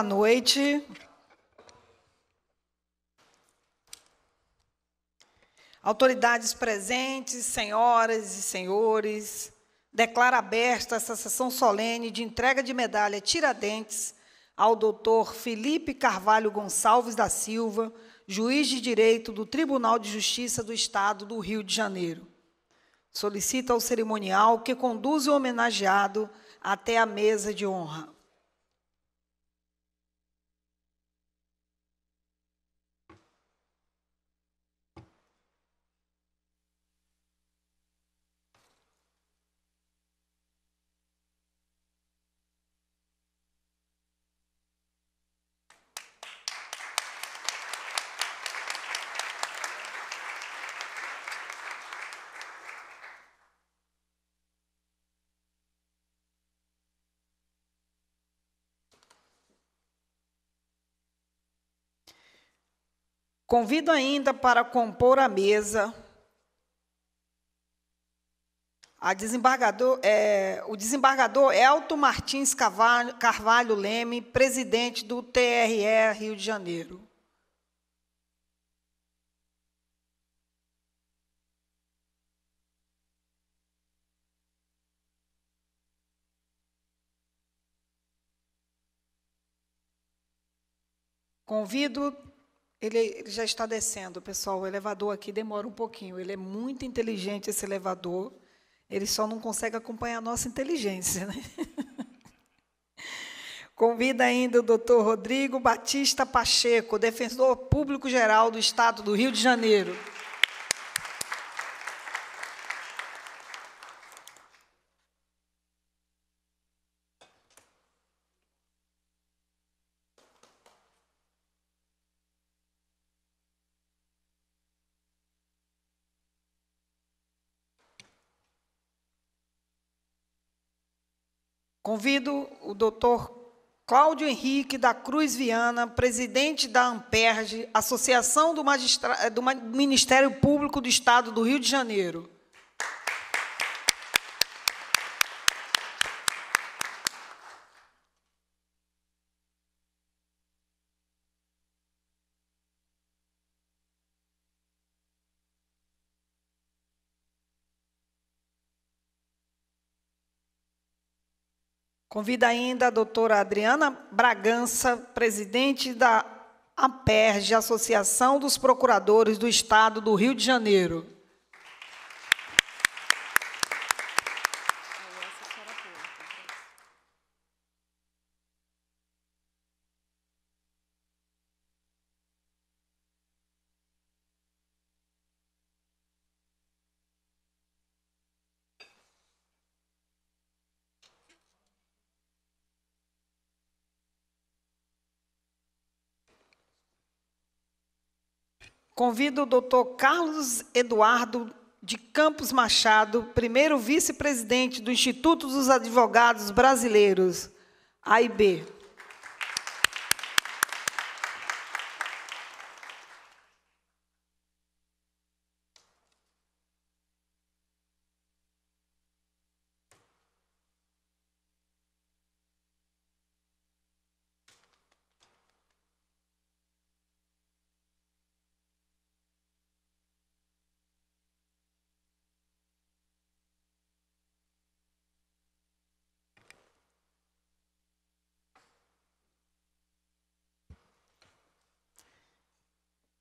boa noite. Autoridades presentes, senhoras e senhores, declaro aberta essa sessão solene de entrega de medalha Tiradentes ao doutor Felipe Carvalho Gonçalves da Silva, juiz de direito do Tribunal de Justiça do Estado do Rio de Janeiro. Solicita ao cerimonial que conduza o homenageado até a mesa de honra. Convido ainda para compor a mesa a desembargador, é, o desembargador Elton Martins Carvalho, Carvalho Leme, presidente do TRE Rio de Janeiro. Convido ele, ele, já está descendo, pessoal. O elevador aqui demora um pouquinho. Ele é muito inteligente, esse elevador. Ele só não consegue acompanhar a nossa inteligência. Né? Convida ainda o doutor Rodrigo Batista Pacheco, defensor público geral do Estado do Rio de Janeiro. Convido o doutor Cláudio Henrique da Cruz Viana, presidente da Amperge, Associação do, Magistra... Eh, do Ministério Público do Estado do Rio de Janeiro. Convido ainda a doutora Adriana Bragança, presidente da APERJ, Associação dos Procuradores do Estado do Rio de Janeiro. Convido o doutor Carlos Eduardo de Campos Machado, primeiro vice-presidente do Instituto dos Advogados Brasileiros, AIB.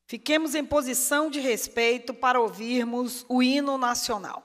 Fiquemos em posição de respeito para ouvirmos o hino nacional.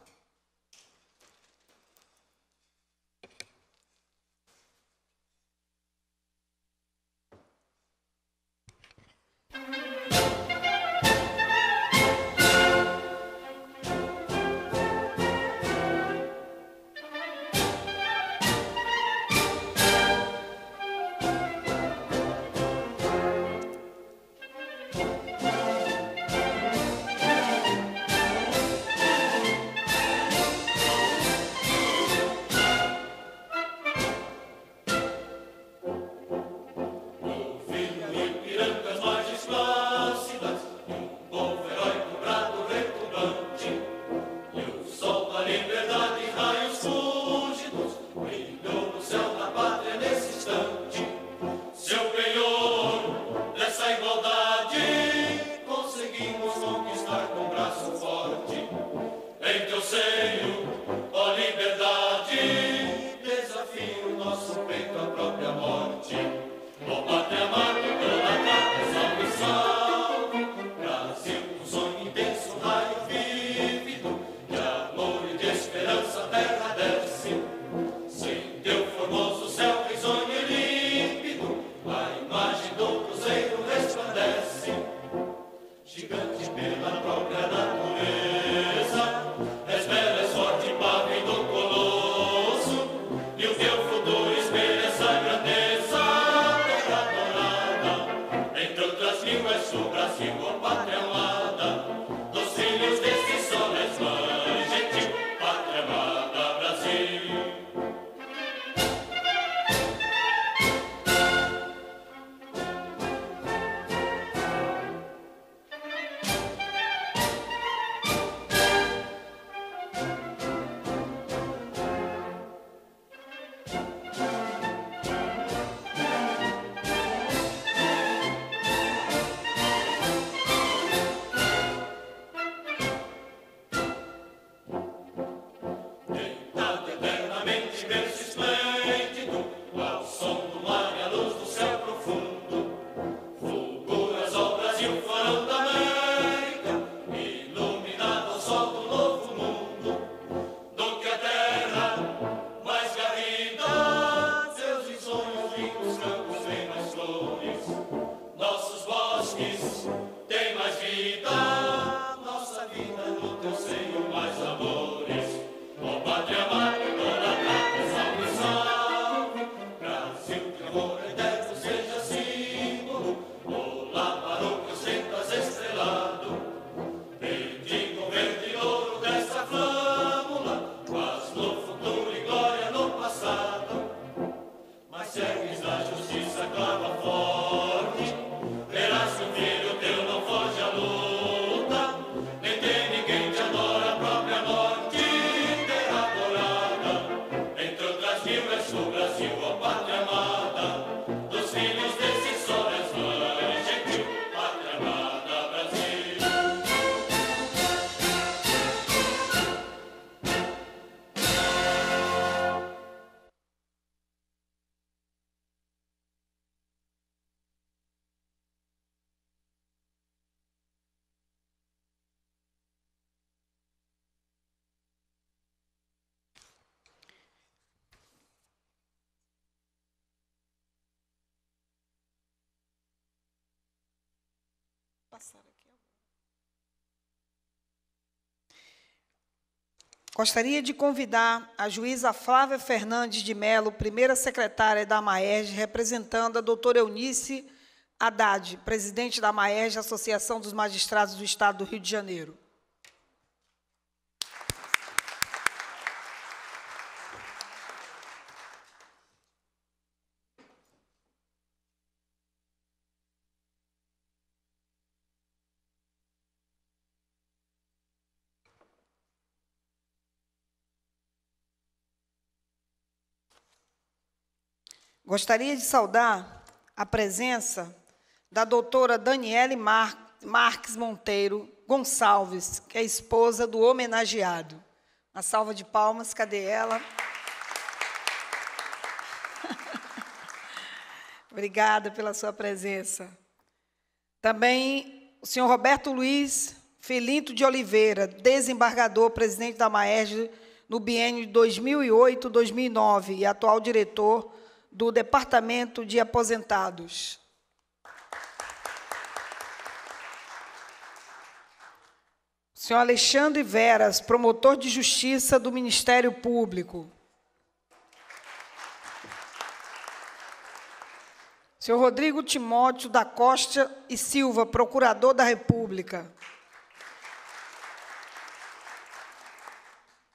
em teu seio. passar aqui agora. Gostaria de convidar a juíza Flávia Fernandes de Melo, primeira secretária da AMAERJ, representando a doutora Eunice Haddad, presidente da AMAERJ, Associação dos Magistrados do Estado do Rio de Janeiro. Gostaria de saudar a presença da doutora Daniele Mar Marques Monteiro Gonçalves, que é esposa do homenageado. Uma salva de palmas, cadê ela? Obrigada pela sua presença. Também o senhor Roberto Luiz Felinto de Oliveira, desembargador, presidente da Maerj no biênio de 2008-2009 e atual diretor do Departamento de Aposentados. Senhor Alexandre Veras, promotor de justiça do Ministério Público. Senhor Rodrigo Timóteo da Costa e Silva, procurador da República.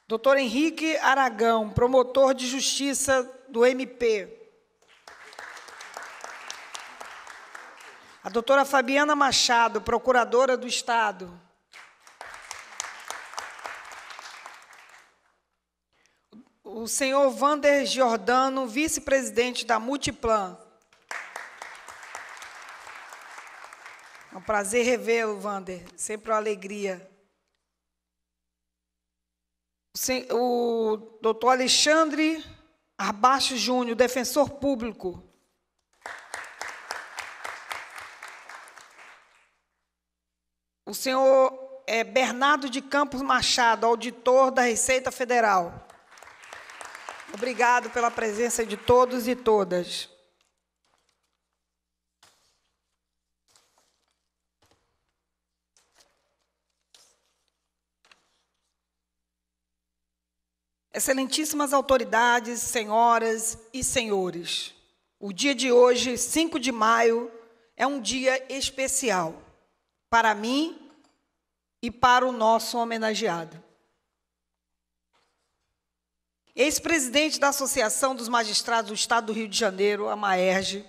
Doutor Henrique Aragão, promotor de justiça do MP. A doutora Fabiana Machado, procuradora do Estado. O senhor Vander Giordano, vice-presidente da Multiplan. É um prazer revê-lo, Vander. Sempre uma alegria. O doutor Alexandre Arbacho Júnior, defensor público. O senhor é, Bernardo de Campos Machado, auditor da Receita Federal. Obrigado pela presença de todos e todas. Excelentíssimas autoridades, senhoras e senhores, o dia de hoje, 5 de maio, é um dia especial para mim e para o nosso homenageado. Ex-presidente da Associação dos Magistrados do Estado do Rio de Janeiro, a Maerge,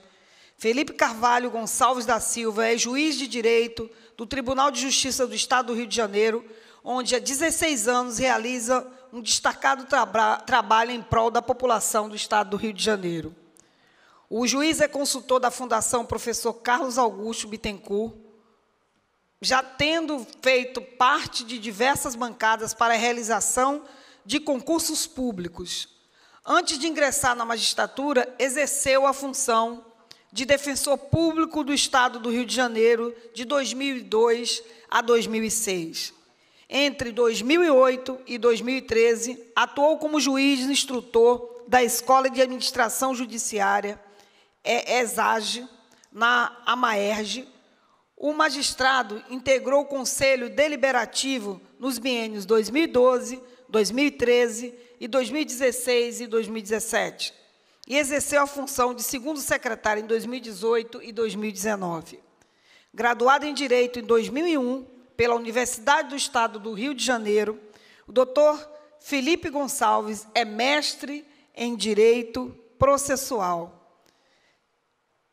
Felipe Carvalho Gonçalves da Silva é juiz de direito do Tribunal de Justiça do Estado do Rio de Janeiro, onde há 16 anos realiza um destacado trabalho em prol da população do Estado do Rio de Janeiro. O juiz é consultor da Fundação Professor Carlos Augusto Bittencourt, já tendo feito parte de diversas bancadas para a realização de concursos públicos. Antes de ingressar na magistratura, exerceu a função de defensor público do Estado do Rio de Janeiro de 2002 a 2006. Entre 2008 e 2013, atuou como juiz instrutor da Escola de Administração Judiciária, ESAGE, na AMAERJ, o magistrado integrou o Conselho Deliberativo nos biênios 2012, 2013 e 2016 e 2017 e exerceu a função de segundo secretário em 2018 e 2019. Graduado em Direito em 2001 pela Universidade do Estado do Rio de Janeiro, o doutor Felipe Gonçalves é mestre em Direito Processual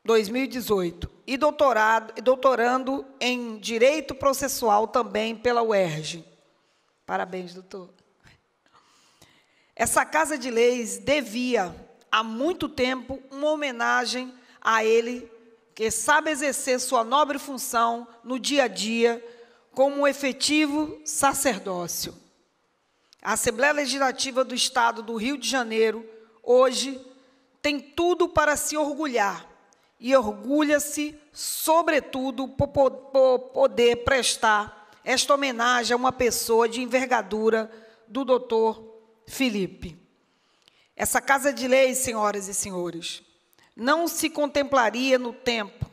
2018, e doutorado, doutorando em Direito Processual também pela UERJ. Parabéns, doutor. Essa Casa de Leis devia, há muito tempo, uma homenagem a ele, que sabe exercer sua nobre função no dia a dia como um efetivo sacerdócio. A Assembleia Legislativa do Estado do Rio de Janeiro, hoje, tem tudo para se orgulhar e orgulha-se, sobretudo, por, por poder prestar esta homenagem a uma pessoa de envergadura do doutor Felipe. Essa casa de leis, senhoras e senhores, não se contemplaria no tempo,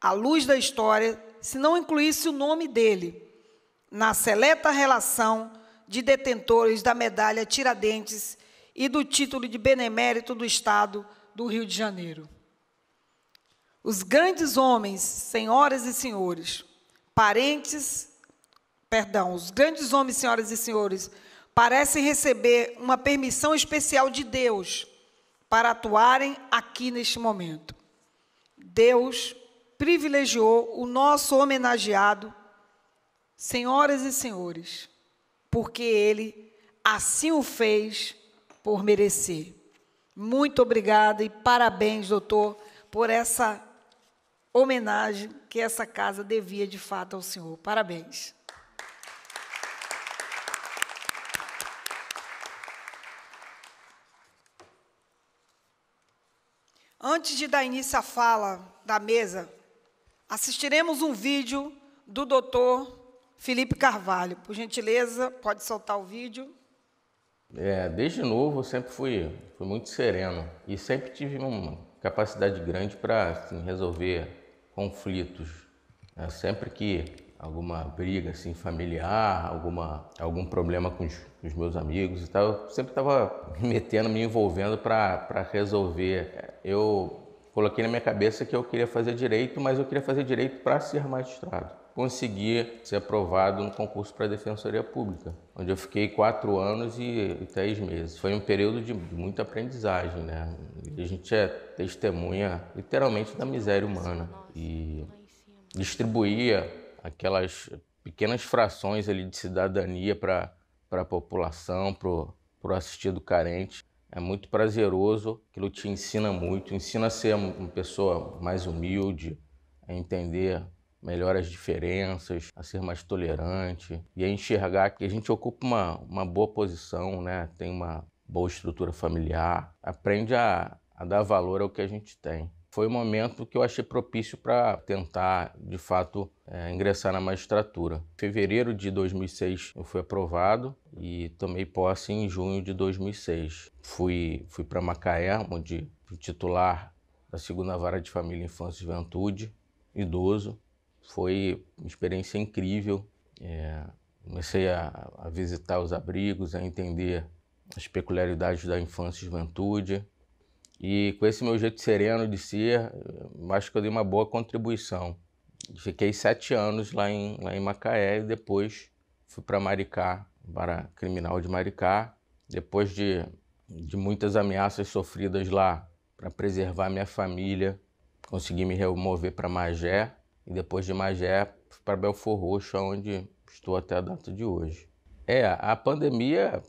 à luz da história, se não incluísse o nome dele na seleta relação de detentores da medalha Tiradentes e do título de benemérito do Estado do Rio de Janeiro. Os grandes homens, senhoras e senhores, parentes, perdão, os grandes homens, senhoras e senhores, parecem receber uma permissão especial de Deus para atuarem aqui neste momento. Deus privilegiou o nosso homenageado, senhoras e senhores, porque ele assim o fez por merecer. Muito obrigada e parabéns, doutor, por essa homenagem que essa casa devia de fato ao senhor. Parabéns. Antes de dar início à fala da mesa, assistiremos um vídeo do doutor Felipe Carvalho. Por gentileza, pode soltar o vídeo. É, desde novo eu sempre fui, fui muito sereno e sempre tive uma capacidade grande para assim, resolver conflitos. Né? Sempre que alguma briga assim, familiar, alguma, algum problema com os, com os meus amigos e tal, eu sempre estava me metendo, me envolvendo para resolver. Eu coloquei na minha cabeça que eu queria fazer direito, mas eu queria fazer direito para ser magistrado conseguir ser aprovado no concurso para a Defensoria Pública, onde eu fiquei quatro anos e, três meses. Foi um período de muita aprendizagem, né? a gente é testemunha, literalmente, da miséria humana. E distribuía aquelas pequenas frações ali de cidadania para a população, para o assistido carente. É muito prazeroso, aquilo te ensina muito, ensina a ser uma pessoa mais humilde, a entender melhorar as diferenças, a ser mais tolerante e a enxergar que a gente ocupa uma, uma boa posição, né? tem uma boa estrutura familiar, aprende a, a dar valor ao que a gente tem. Foi o momento que eu achei propício para tentar, de fato, é, ingressar na magistratura. Em fevereiro de 2006 eu fui aprovado e tomei posse em junho de 2006. Fui, fui para Macaé, onde fui titular da segunda vara de família, infância e juventude, idoso. Foi uma experiência incrível. É, comecei a, a visitar os abrigos, a entender as peculiaridades da infância e juventude. E com esse meu jeito sereno de ser, acho que eu dei uma boa contribuição. Fiquei sete anos lá em, lá em Macaé e depois fui para Maricá, para criminal de Maricá. Depois de, de muitas ameaças sofridas lá, para preservar minha família, consegui me remover para Magé e depois de Magé para Belfor Roxo, onde estou até a data de hoje. É, a pandemia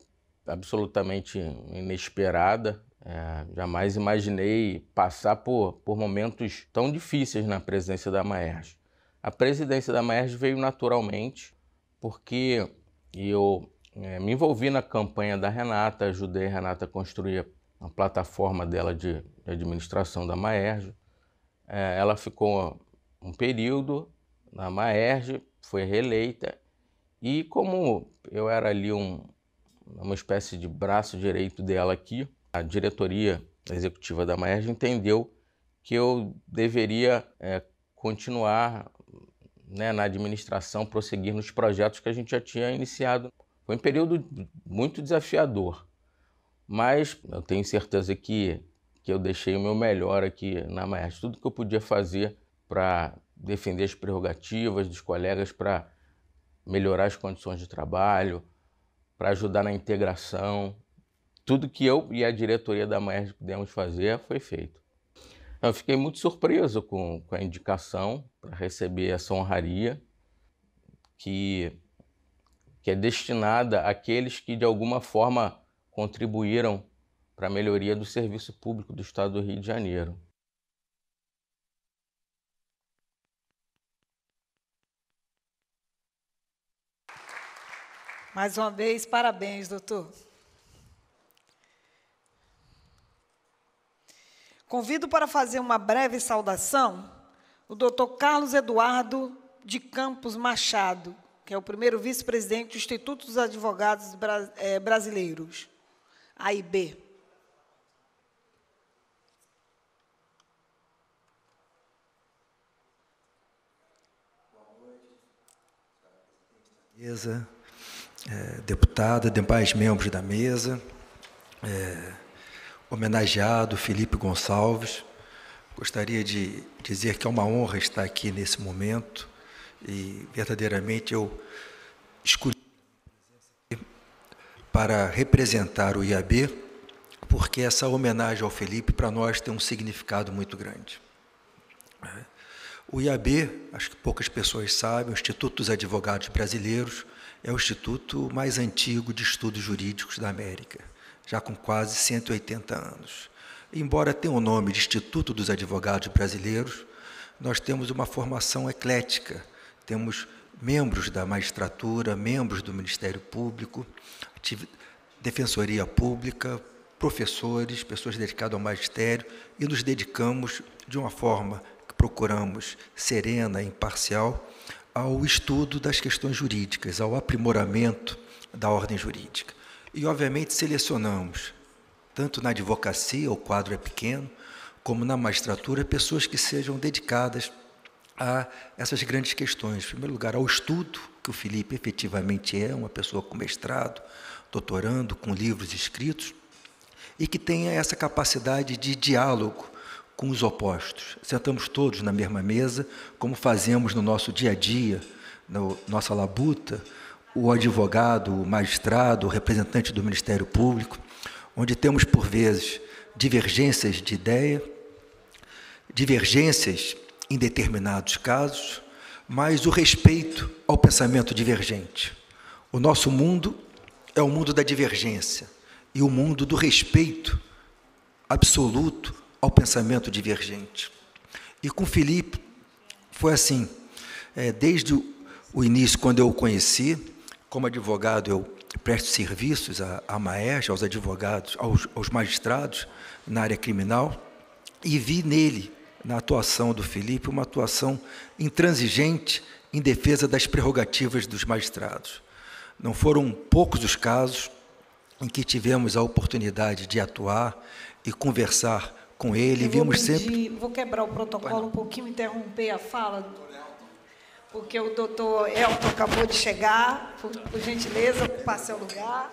absolutamente inesperada, é, jamais imaginei passar por, por momentos tão difíceis na presidência da Maerj. A presidência da Maerj veio naturalmente, porque eu é, me envolvi na campanha da Renata, ajudei a Renata a construir a plataforma dela de, de administração da Maerj. É, ela ficou um período na Maerj, foi reeleita e como eu era ali um, uma espécie de braço direito dela aqui, a diretoria executiva da Maerj entendeu que eu deveria é, continuar né, na administração, prosseguir nos projetos que a gente já tinha iniciado. Foi um período muito desafiador, mas eu tenho certeza que, que eu deixei o meu melhor aqui na Maerj. Tudo que eu podia fazer para defender as prerrogativas dos colegas, para melhorar as condições de trabalho, para ajudar na integração. Tudo que eu e a diretoria da MERJ pudemos fazer foi feito. Então, eu fiquei muito surpreso com, com a indicação para receber essa honraria, que, que é destinada àqueles que de alguma forma contribuíram para a melhoria do serviço público do Estado do Rio de Janeiro. Mais uma vez, parabéns, doutor. Convido para fazer uma breve saudação o doutor Carlos Eduardo de Campos Machado, que é o primeiro vice-presidente do Instituto dos Advogados eh, Brasileiros, AIB. Boa noite é, deputada, demais membros da mesa, é, homenageado Felipe Gonçalves. Gostaria de dizer que é uma honra estar aqui nesse momento e verdadeiramente eu escolhi para representar o IAB, porque essa homenagem ao Felipe para nós tem um significado muito grande. É. O IAB, acho que poucas pessoas sabem, o Instituto dos Advogados Brasileiros, é o instituto mais antigo de estudos jurídicos da América, já com quase 180 anos. Embora tenha o nome de Instituto dos Advogados Brasileiros, nós temos uma formação eclética. Temos membros da magistratura, membros do Ministério Público, defensoria pública, professores, pessoas dedicadas ao magistério e nos dedicamos de uma forma que procuramos serena, imparcial, ao estudo das questões jurídicas, ao aprimoramento da ordem jurídica. E, obviamente, selecionamos, tanto na advocacia, o quadro é pequeno, como na magistratura, pessoas que sejam dedicadas a essas grandes questões. Em primeiro lugar, ao estudo, que o Felipe efetivamente é, uma pessoa com mestrado, doutorando, com livros escritos, e que tenha essa capacidade de diálogo com os opostos. Sentamos todos na mesma mesa, como fazemos no nosso dia a dia, na nossa labuta, o advogado, o magistrado, o representante do Ministério Público, onde temos, por vezes, divergências de ideia, divergências em determinados casos, mas o respeito ao pensamento divergente. O nosso mundo é o mundo da divergência e o mundo do respeito absoluto ao pensamento divergente. E com Felipe foi assim, é, desde o início, quando eu o conheci, como advogado, eu presto serviços à, à Maes, aos advogados, aos, aos magistrados na área criminal, e vi nele, na atuação do Felipe, uma atuação intransigente em defesa das prerrogativas dos magistrados. Não foram poucos os casos em que tivemos a oportunidade de atuar e conversar com ele, vimos pedir, sempre. Vou quebrar o protocolo um pouquinho, interromper a fala, porque o doutor Elton acabou de chegar, por, por gentileza, ocupar seu lugar.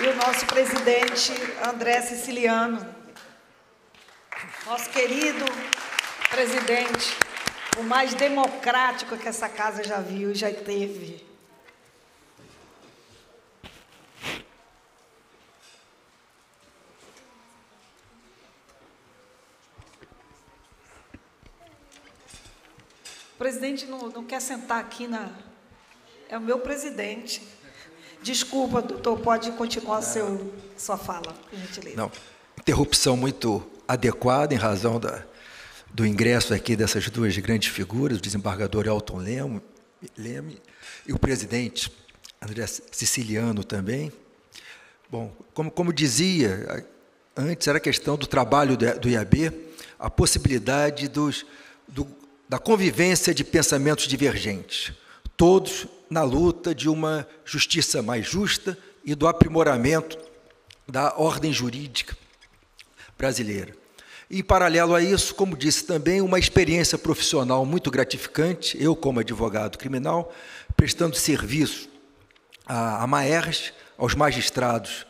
E o nosso presidente André Siciliano, nosso querido presidente, o mais democrático que essa casa já viu e já teve. presidente não, não quer sentar aqui na. É o meu presidente. Desculpa, doutor, pode continuar seu, sua fala, por gentileza. Não, interrupção muito adequada em razão da, do ingresso aqui dessas duas grandes figuras, o desembargador Elton Leme, Leme e o presidente André Siciliano também. Bom, como, como dizia antes, era questão do trabalho do IAB, a possibilidade dos, do, da convivência de pensamentos divergentes, todos na luta de uma justiça mais justa e do aprimoramento da ordem jurídica brasileira. Em paralelo a isso, como disse também, uma experiência profissional muito gratificante, eu, como advogado criminal, prestando serviço à, à Maerj, aos magistrados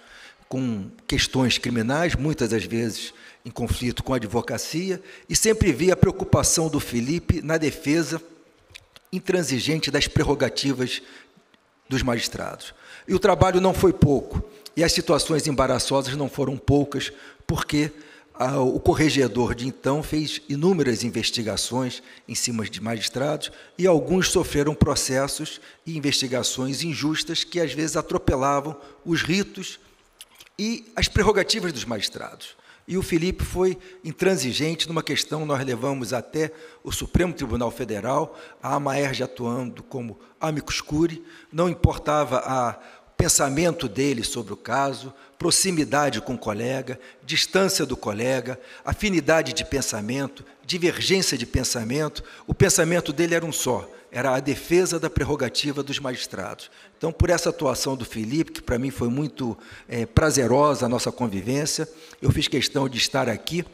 com questões criminais, muitas das vezes em conflito com a advocacia e sempre vi a preocupação do Felipe na defesa intransigente das prerrogativas dos magistrados. E o trabalho não foi pouco, e as situações embaraçosas não foram poucas, porque ah, o corregedor de então fez inúmeras investigações em cima de magistrados e alguns sofreram processos e investigações injustas que às vezes atropelavam os ritos e as prerrogativas dos magistrados. E o Felipe foi intransigente numa questão, nós levamos até o Supremo Tribunal Federal, a Amaerj atuando como amicus curiae, não importava o pensamento dele sobre o caso, proximidade com o colega, distância do colega, afinidade de pensamento, divergência de pensamento, o pensamento dele era um só, era a defesa da prerrogativa dos magistrados. Então, por essa atuação do Felipe, que para mim foi muito é, prazerosa a nossa convivência, eu fiz questão de estar aqui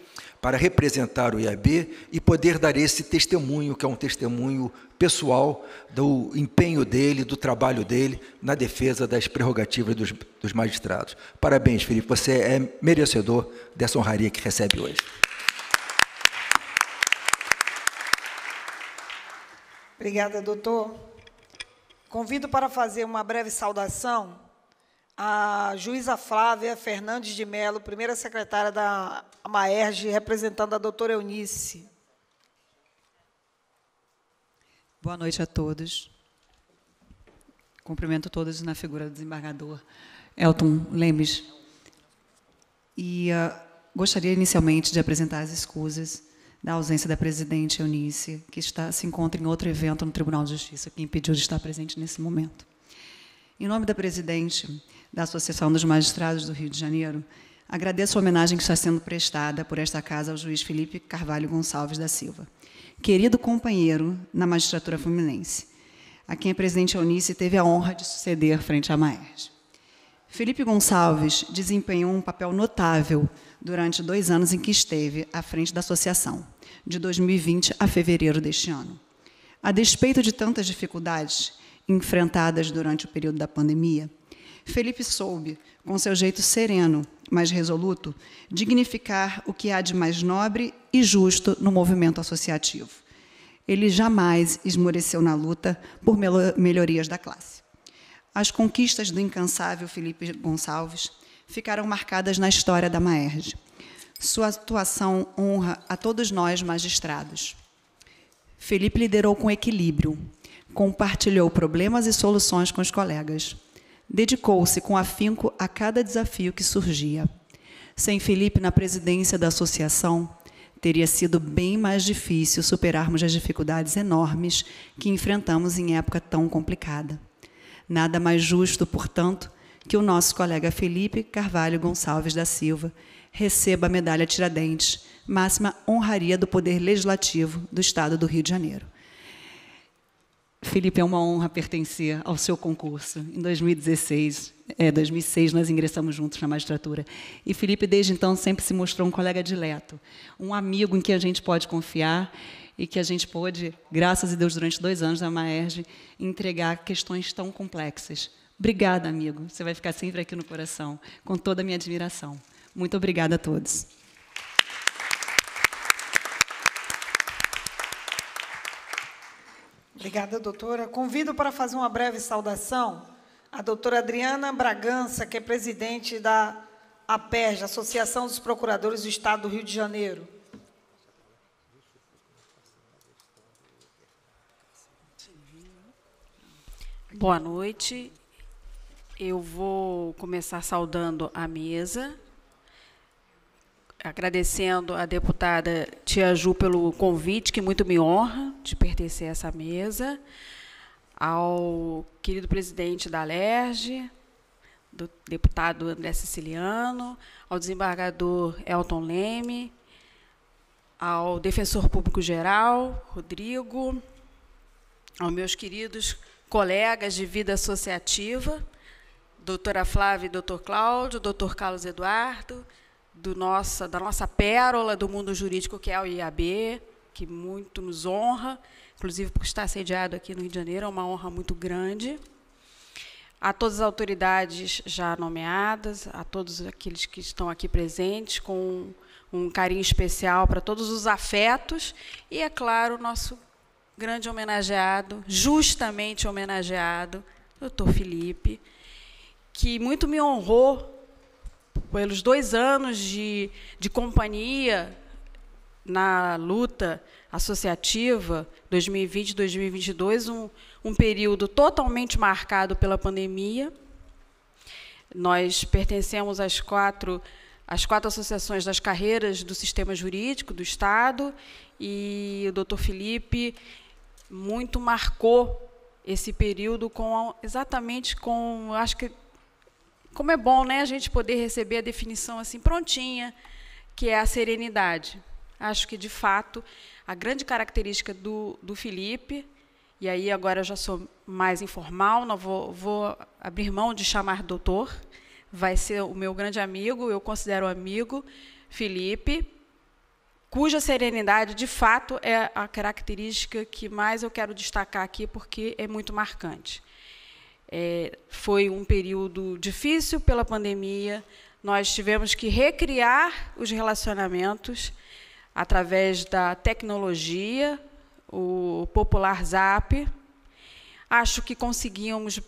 para representar o IAB e poder dar esse testemunho, que é um testemunho pessoal do empenho dele, do trabalho dele na defesa das prerrogativas dos, dos magistrados. Parabéns, Felipe, você é merecedor dessa honraria que recebe hoje. Obrigada, doutor. Convido para fazer uma breve saudação a juíza Flávia Fernandes de Mello, primeira secretária da Maerj, representando a doutora Eunice. Boa noite a todos. Cumprimento todos na figura do desembargador Elton Lemes. E uh, gostaria inicialmente de apresentar as escusas da ausência da presidente Eunice, que está, se encontra em outro evento no Tribunal de Justiça, que impediu de estar presente nesse momento. Em nome da presidente da Associação dos Magistrados do Rio de Janeiro, agradeço a homenagem que está sendo prestada por esta casa ao juiz Felipe Carvalho Gonçalves da Silva, querido companheiro na magistratura fluminense, a quem a presidente Eunice teve a honra de suceder frente à Maerj. Felipe Gonçalves desempenhou um papel notável durante dois anos em que esteve à frente da associação, de 2020 a fevereiro deste ano. A despeito de tantas dificuldades enfrentadas durante o período da pandemia, Felipe soube, com seu jeito sereno, mas resoluto, dignificar o que há de mais nobre e justo no movimento associativo. Ele jamais esmoreceu na luta por melhorias da classe. As conquistas do incansável Felipe Gonçalves ficaram marcadas na história da Maerj. Sua atuação honra a todos nós magistrados. Felipe liderou com equilíbrio, compartilhou problemas e soluções com os colegas. Dedicou-se com afinco a cada desafio que surgia. Sem Felipe na presidência da associação, teria sido bem mais difícil superarmos as dificuldades enormes que enfrentamos em época tão complicada. Nada mais justo, portanto, que o nosso colega Felipe Carvalho Gonçalves da Silva receba a medalha Tiradentes, máxima honraria do Poder Legislativo do Estado do Rio de Janeiro. Felipe, é uma honra pertencer ao seu concurso. Em 2016, é, 2006, nós ingressamos juntos na magistratura. E Felipe, desde então, sempre se mostrou um colega dileto, um amigo em que a gente pode confiar e que a gente pôde, graças a Deus, durante dois anos da Maerge, entregar questões tão complexas Obrigada, amigo. Você vai ficar sempre aqui no coração, com toda a minha admiração. Muito obrigada a todos. Obrigada, doutora. Convido para fazer uma breve saudação a doutora Adriana Bragança, que é presidente da APERJ, Associação dos Procuradores do Estado do Rio de Janeiro. Boa noite. Eu vou começar saudando a mesa, agradecendo a deputada Tia Ju pelo convite, que muito me honra de pertencer a essa mesa, ao querido presidente da LERJ, do deputado André Siciliano, ao desembargador Elton Leme, ao defensor público geral, Rodrigo, aos meus queridos colegas de vida associativa, doutora Flávia e doutor Cláudio, doutor Carlos Eduardo, do nossa, da nossa pérola do mundo jurídico, que é o IAB, que muito nos honra, inclusive por estar sediado aqui no Rio de Janeiro, é uma honra muito grande. A todas as autoridades já nomeadas, a todos aqueles que estão aqui presentes, com um carinho especial para todos os afetos, e, é claro, o nosso grande homenageado, justamente homenageado, doutor Felipe, que muito me honrou pelos dois anos de, de companhia na luta associativa 2020 2022 um, um período totalmente marcado pela pandemia nós pertencemos às quatro às quatro associações das carreiras do sistema jurídico do estado e o doutor Felipe muito marcou esse período com exatamente com acho que como é bom, né, a gente poder receber a definição assim prontinha, que é a serenidade. Acho que de fato a grande característica do, do Felipe, e aí agora eu já sou mais informal, não vou, vou abrir mão de chamar doutor, vai ser o meu grande amigo, eu considero amigo, Felipe, cuja serenidade de fato é a característica que mais eu quero destacar aqui porque é muito marcante. É, foi um período difícil pela pandemia, nós tivemos que recriar os relacionamentos através da tecnologia, o popular Zap. Acho que conseguíamos,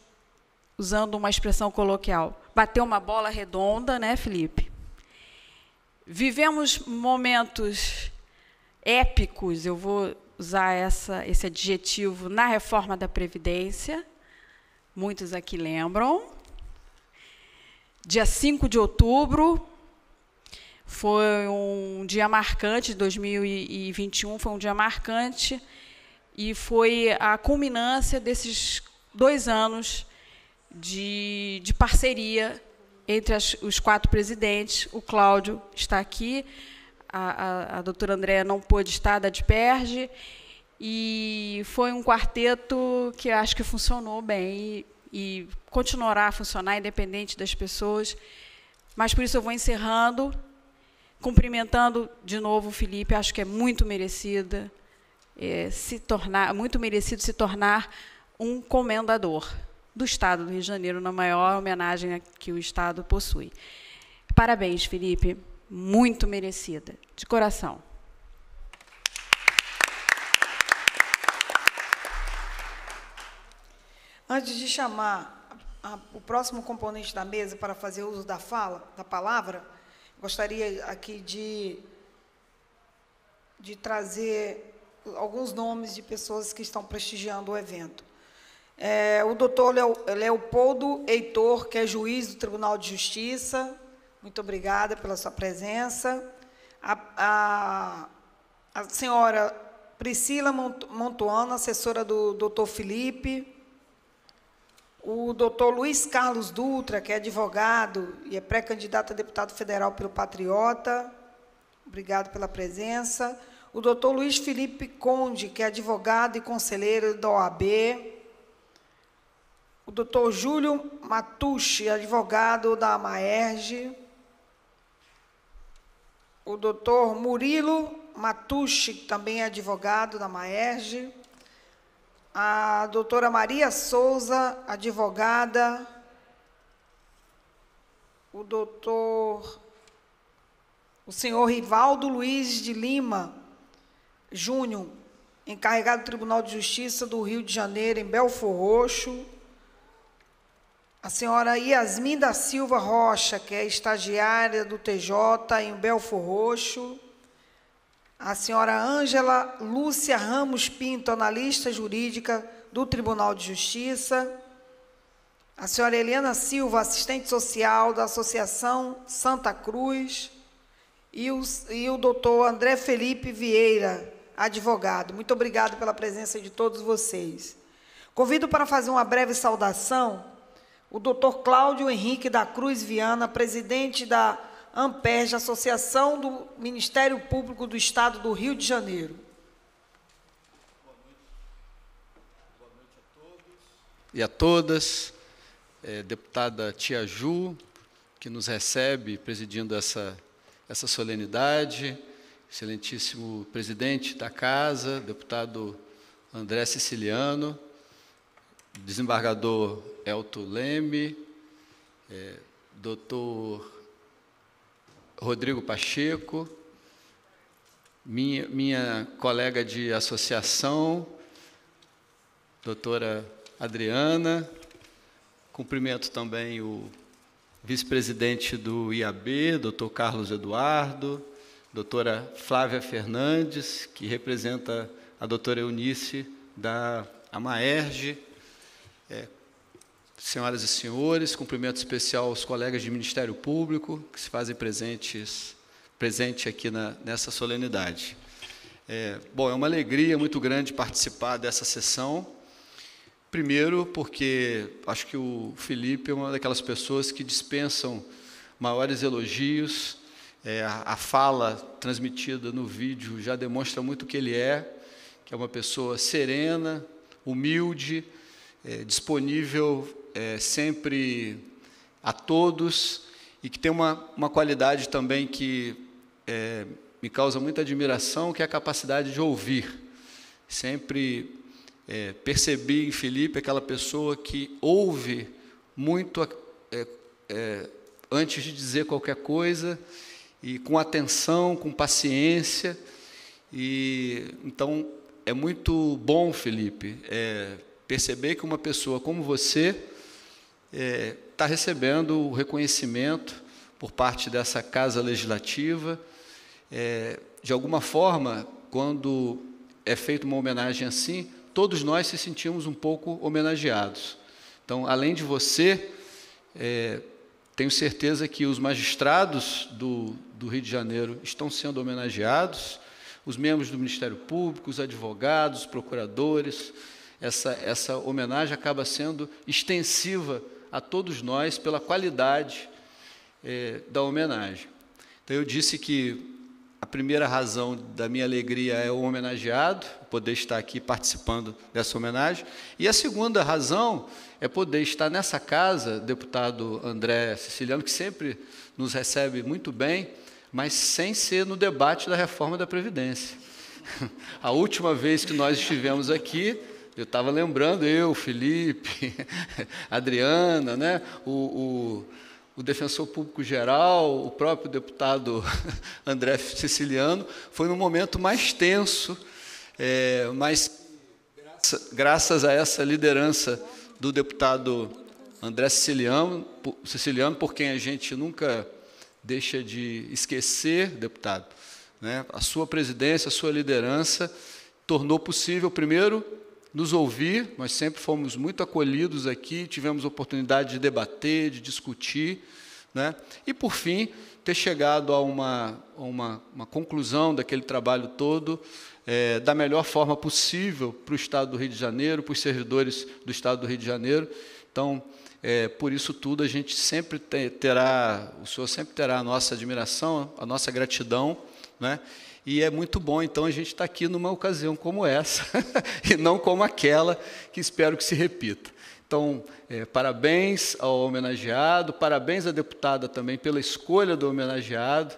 usando uma expressão coloquial, bater uma bola redonda, né, Felipe? Vivemos momentos épicos, eu vou usar essa, esse adjetivo, na reforma da Previdência Muitos aqui lembram. Dia 5 de outubro foi um dia marcante, 2021 foi um dia marcante e foi a culminância desses dois anos de, de parceria entre as, os quatro presidentes. O Cláudio está aqui, a, a, a doutora Andréa não pôde estar da Disperge, e foi um quarteto que acho que funcionou bem e, e continuará a funcionar independente das pessoas. Mas por isso eu vou encerrando, cumprimentando de novo o Felipe, acho que é muito merecida é, se tornar, muito merecido se tornar um comendador do Estado do Rio de Janeiro na maior homenagem que o Estado possui. Parabéns, Felipe, muito merecida, de coração. Antes de chamar a, o próximo componente da mesa para fazer uso da fala, da palavra, gostaria aqui de, de trazer alguns nomes de pessoas que estão prestigiando o evento. É, o doutor Leopoldo Heitor, que é juiz do Tribunal de Justiça, muito obrigada pela sua presença. A, a, a senhora Priscila Montuano, assessora do doutor Felipe, o doutor Luiz Carlos Dutra, que é advogado e é pré-candidato a deputado federal pelo Patriota. Obrigado pela presença. O doutor Luiz Felipe Conde, que é advogado e conselheiro da OAB. O doutor Júlio Matucci, advogado da AMAERG. O doutor Murilo Matucci, que também é advogado da AMAERG a doutora Maria Souza, advogada, o doutor, o senhor Rivaldo Luiz de Lima Júnior, encarregado do Tribunal de Justiça do Rio de Janeiro, em Belfor Roxo, a senhora Yasmin da Silva Rocha, que é estagiária do TJ em Belfor Roxo, a senhora Ângela Lúcia Ramos Pinto, analista jurídica do Tribunal de Justiça, a senhora Helena Silva, assistente social da Associação Santa Cruz, e o, e o doutor André Felipe Vieira, advogado. Muito obrigado pela presença de todos vocês. Convido para fazer uma breve saudação o doutor Cláudio Henrique da Cruz Viana, presidente da AMPERJ, Associação do Ministério Público do Estado do Rio de Janeiro. Boa noite, Boa noite a todos. E a todas, é, deputada Tia Ju, que nos recebe presidindo essa, essa solenidade, excelentíssimo presidente da casa, deputado André Siciliano, desembargador Elton Leme, é, doutor Rodrigo Pacheco, minha, minha colega de associação, doutora Adriana. Cumprimento também o vice-presidente do IAB, doutor Carlos Eduardo, doutora Flávia Fernandes, que representa a doutora Eunice da Amaerge, senhoras e senhores, cumprimento especial aos colegas de Ministério Público que se fazem presentes presente aqui na, nessa solenidade. É, bom, é uma alegria muito grande participar dessa sessão. Primeiro, porque acho que o Felipe é uma daquelas pessoas que dispensam maiores elogios. É, a fala transmitida no vídeo já demonstra muito o que ele é, que é uma pessoa serena, humilde, é, disponível é, sempre a todos e que tem uma, uma qualidade também que é, me causa muita admiração, que é a capacidade de ouvir. Sempre é, percebi em Felipe aquela pessoa que ouve muito é, é, antes de dizer qualquer coisa e com atenção, com paciência. E então é muito bom, Felipe, é, perceber que uma pessoa como você está é, tá recebendo o reconhecimento por parte dessa casa legislativa. É, de alguma forma, quando é feita uma homenagem assim, todos nós se sentimos um pouco homenageados. Então, além de você, é, tenho certeza que os magistrados do, do Rio de Janeiro estão sendo homenageados, os membros do Ministério Público, os advogados, os procuradores. Essa, essa homenagem acaba sendo extensiva a todos nós pela qualidade é, da homenagem. Então, eu disse que a primeira razão da minha alegria é o homenageado, poder estar aqui participando dessa homenagem. E a segunda razão é poder estar nessa casa, deputado André Siciliano, que sempre nos recebe muito bem, mas sem ser no debate da reforma da Previdência. A última vez que nós estivemos aqui eu estava lembrando, eu, Felipe, Adriana, né? o, o o defensor público geral, o próprio deputado André Siciliano, foi no momento mais tenso, é, mas graças a essa liderança do deputado André Siciliano, Siciliano, por quem a gente nunca deixa de esquecer, deputado, né, a sua presidência, a sua liderança tornou possível, primeiro, nos ouvir. Nós sempre fomos muito acolhidos aqui, tivemos oportunidade de debater, de discutir. Né? E, por fim, ter chegado a uma, uma, uma conclusão daquele trabalho todo é, da melhor forma possível para o Estado do Rio de Janeiro, para os servidores do Estado do Rio de Janeiro. Então, é, por isso tudo, a gente sempre terá, o senhor sempre terá a nossa admiração, a nossa gratidão, né? E é muito bom, então, a gente estar tá aqui numa ocasião como essa, e não como aquela que espero que se repita. Então, é, parabéns ao homenageado, parabéns à deputada também pela escolha do homenageado.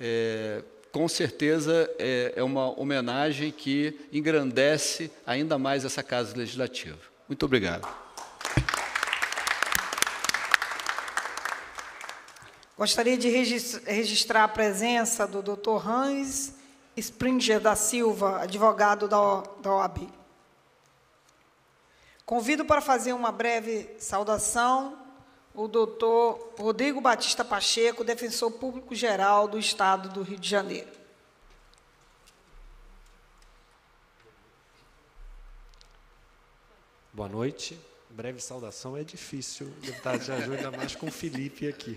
É, com certeza é, é uma homenagem que engrandece ainda mais essa Casa Legislativa. Muito obrigado. Gostaria de registrar a presença do Dr. Hans Springer da Silva, advogado da OAB. Convido para fazer uma breve saudação o doutor Rodrigo Batista Pacheco, defensor público-geral do Estado do Rio de Janeiro. Boa noite. Breve saudação é difícil, deputado, já ajuda mais com o Felipe aqui.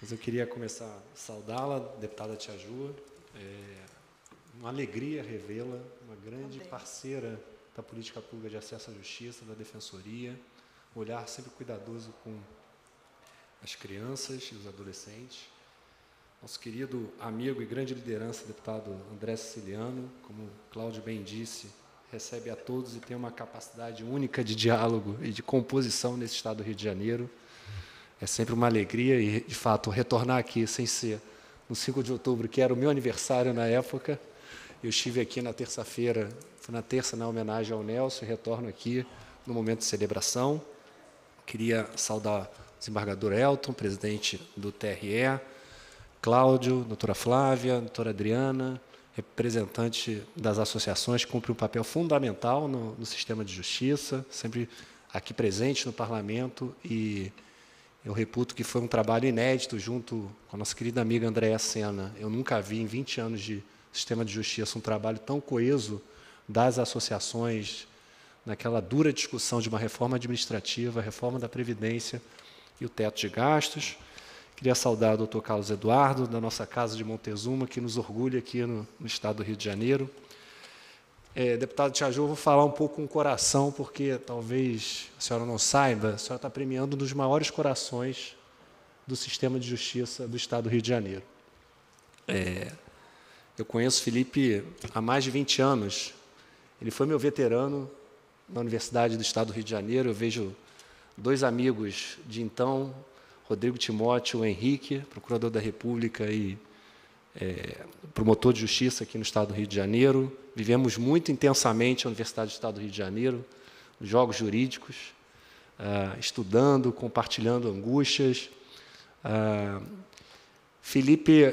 Mas eu queria começar saudá-la, deputada Tia Ju. É uma alegria revê-la, uma grande parceira da política pública de acesso à justiça, da defensoria, um olhar sempre cuidadoso com as crianças e os adolescentes. Nosso querido amigo e grande liderança, deputado André Siciliano, como Cláudio bem disse, recebe a todos e tem uma capacidade única de diálogo e de composição nesse estado do Rio de Janeiro. É sempre uma alegria e, de fato, retornar aqui sem ser no 5 de outubro, que era o meu aniversário na época. Eu estive aqui na terça-feira, na terça, na homenagem ao Nelson, e retorno aqui no momento de celebração. Queria saudar o desembargador Elton, presidente do TRE, Cláudio, doutora Flávia, doutora Adriana, representante das associações, que cumpre um papel fundamental no, no sistema de justiça, sempre aqui presente no parlamento e eu reputo que foi um trabalho inédito junto com a nossa querida amiga Andréa Sena. Eu nunca vi em 20 anos de sistema de justiça um trabalho tão coeso das associações naquela dura discussão de uma reforma administrativa, reforma da Previdência e o teto de gastos. Queria saudar o doutor Carlos Eduardo, da nossa casa de Montezuma, que nos orgulha aqui no, no estado do Rio de Janeiro. É, deputado Tiaju, eu vou falar um pouco com o coração, porque talvez a senhora não saiba, a senhora está premiando um dos maiores corações do sistema de justiça do Estado do Rio de Janeiro. É, eu conheço Felipe há mais de 20 anos. Ele foi meu veterano na Universidade do Estado do Rio de Janeiro. Eu vejo dois amigos de então, Rodrigo Timóteo Henrique, procurador da República e é, promotor de justiça aqui no Estado do Rio de Janeiro, Vivemos muito intensamente a Universidade do Estado do Rio de Janeiro, jogos jurídicos, ah, estudando, compartilhando angústias. Ah, Felipe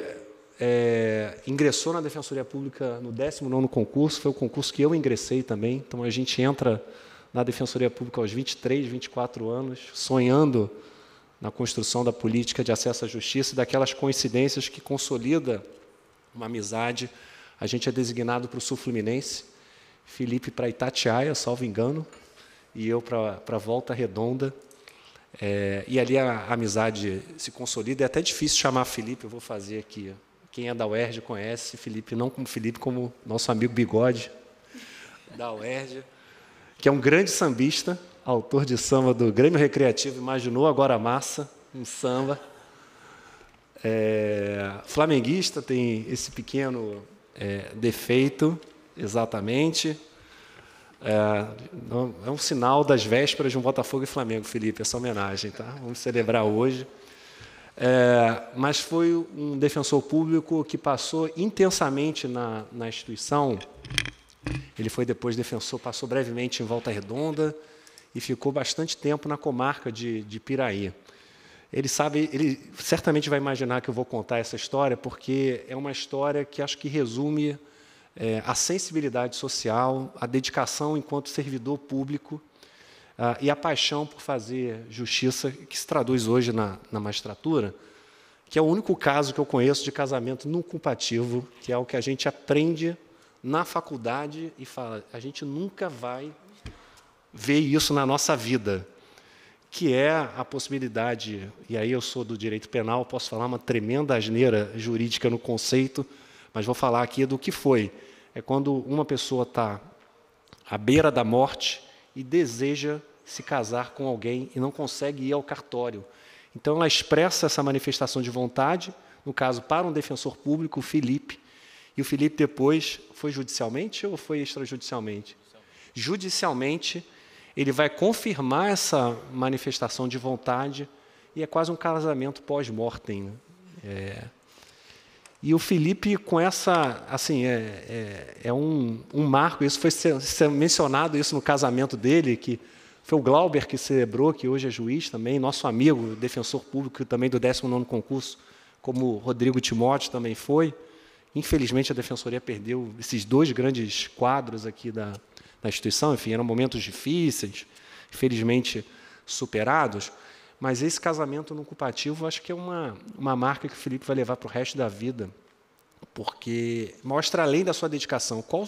é, ingressou na Defensoria Pública no 19 concurso, foi o concurso que eu ingressei também, então a gente entra na Defensoria Pública aos 23, 24 anos, sonhando na construção da política de acesso à justiça e daquelas coincidências que consolida uma amizade a gente é designado para o Sul Fluminense, Felipe para Itatiaia, salvo engano, e eu para Volta Redonda. É, e ali a, a amizade se consolida. É até difícil chamar Felipe, eu vou fazer aqui. Quem é da UERJ conhece Felipe, não como Felipe, como nosso amigo Bigode, da UERJ, que é um grande sambista, autor de samba do Grêmio Recreativo, imaginou agora a massa, um samba. É, flamenguista, tem esse pequeno é, defeito, exatamente. É, é, um sinal das vésperas de um Botafogo e Flamengo, Felipe, essa homenagem, tá? Vamos celebrar hoje. É, mas foi um defensor público que passou intensamente na, na instituição. Ele foi depois defensor, passou brevemente em Volta Redonda e ficou bastante tempo na comarca de, de Piraí ele sabe, ele certamente vai imaginar que eu vou contar essa história, porque é uma história que acho que resume é, a sensibilidade social, a dedicação enquanto servidor público ah, e a paixão por fazer justiça, que se traduz hoje na, na magistratura, que é o único caso que eu conheço de casamento não compatível, que é o que a gente aprende na faculdade e fala, a gente nunca vai ver isso na nossa vida que é a possibilidade, e aí eu sou do direito penal, posso falar uma tremenda asneira jurídica no conceito, mas vou falar aqui do que foi. É quando uma pessoa está à beira da morte e deseja se casar com alguém e não consegue ir ao cartório. Então ela expressa essa manifestação de vontade, no caso para um defensor público, o Felipe. E o Felipe depois foi judicialmente ou foi extrajudicialmente? Judicialmente, judicialmente ele vai confirmar essa manifestação de vontade e é quase um casamento pós-mortem. Né? É. E o Felipe, com essa, assim, é, é, é um, um, marco, isso foi ser, ser mencionado isso no casamento dele, que foi o Glauber que celebrou, que hoje é juiz também, nosso amigo, defensor público também do 19 concurso, como o Rodrigo Timóteo também foi. Infelizmente, a Defensoria perdeu esses dois grandes quadros aqui da, na instituição, enfim, eram momentos difíceis, felizmente superados, mas esse casamento não culpativo acho que é uma, uma marca que o Felipe vai levar para o resto da vida, porque mostra além da sua dedicação. Qual,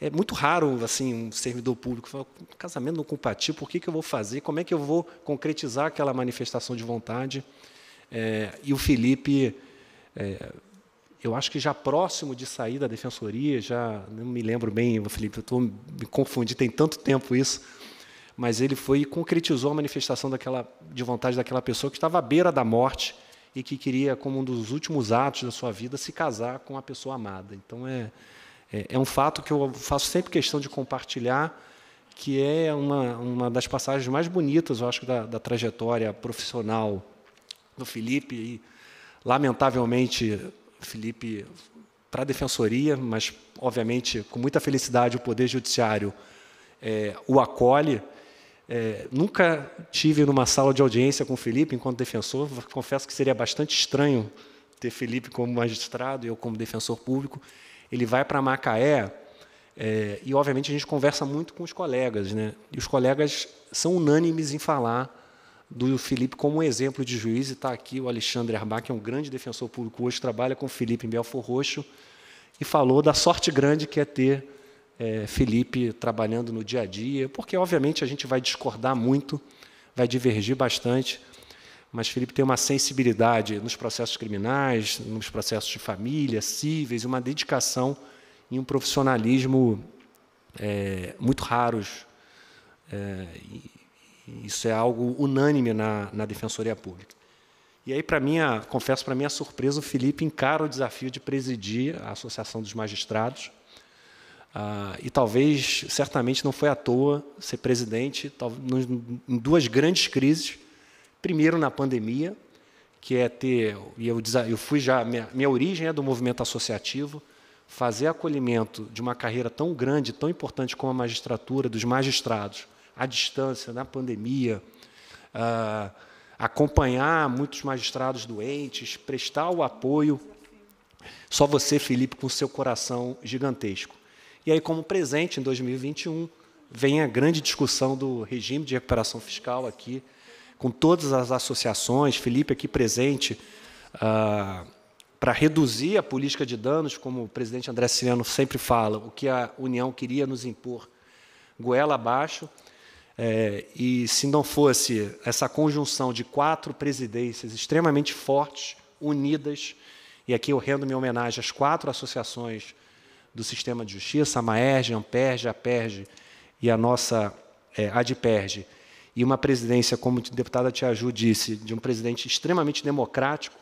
é muito raro assim um servidor público falar, casamento não compatível, por que, que eu vou fazer, como é que eu vou concretizar aquela manifestação de vontade? É, e o Felipe é, eu acho que já próximo de sair da defensoria, já não me lembro bem, Felipe, eu tô, me confundi, tem tanto tempo isso, mas ele foi e concretizou a manifestação daquela, de vontade daquela pessoa que estava à beira da morte e que queria, como um dos últimos atos da sua vida, se casar com a pessoa amada. Então é, é, é um fato que eu faço sempre questão de compartilhar, que é uma, uma das passagens mais bonitas, eu acho, da, da trajetória profissional do Felipe. E, lamentavelmente, Felipe para a defensoria, mas, obviamente, com muita felicidade, o Poder Judiciário é, o acolhe. É, nunca tive numa sala de audiência com o Felipe enquanto defensor, confesso que seria bastante estranho ter Felipe como magistrado e eu como defensor público. Ele vai para Macaé é, e, obviamente, a gente conversa muito com os colegas, né? e os colegas são unânimes em falar do Felipe como um exemplo de juiz, e está aqui o Alexandre Arbá, que é um grande defensor público hoje, trabalha com Felipe em Belfort Roxo, e falou da sorte grande que é ter é, Felipe trabalhando no dia a dia, porque, obviamente, a gente vai discordar muito, vai divergir bastante, mas Felipe tem uma sensibilidade nos processos criminais, nos processos de família, cíveis, uma dedicação e um profissionalismo é, muito raros é, isso é algo unânime na, na Defensoria Pública. E aí, para mim, confesso para minha surpresa, o Felipe encara o desafio de presidir a Associação dos Magistrados. Ah, e talvez, certamente, não foi à toa ser presidente em duas grandes crises. Primeiro, na pandemia, que é ter. E eu, eu fui já. Minha, minha origem é do movimento associativo. Fazer acolhimento de uma carreira tão grande, tão importante como a magistratura, dos magistrados, à distância, na pandemia, ah, acompanhar muitos magistrados doentes, prestar o apoio. Só você, Felipe, com seu coração gigantesco. E aí, como presente, em 2021, vem a grande discussão do regime de recuperação fiscal aqui, com todas as associações, Felipe aqui presente, ah, para reduzir a política de danos, como o presidente André Siriano sempre fala, o que a União queria nos impor, goela abaixo, é, e se não fosse essa conjunção de quatro presidências extremamente fortes, unidas, e aqui eu rendo minha homenagem às quatro associações do sistema de justiça, a Maerge, a Amperge, a Aperge e a nossa é, Adperge, e uma presidência, como a deputada Tiaju disse, de um presidente extremamente democrático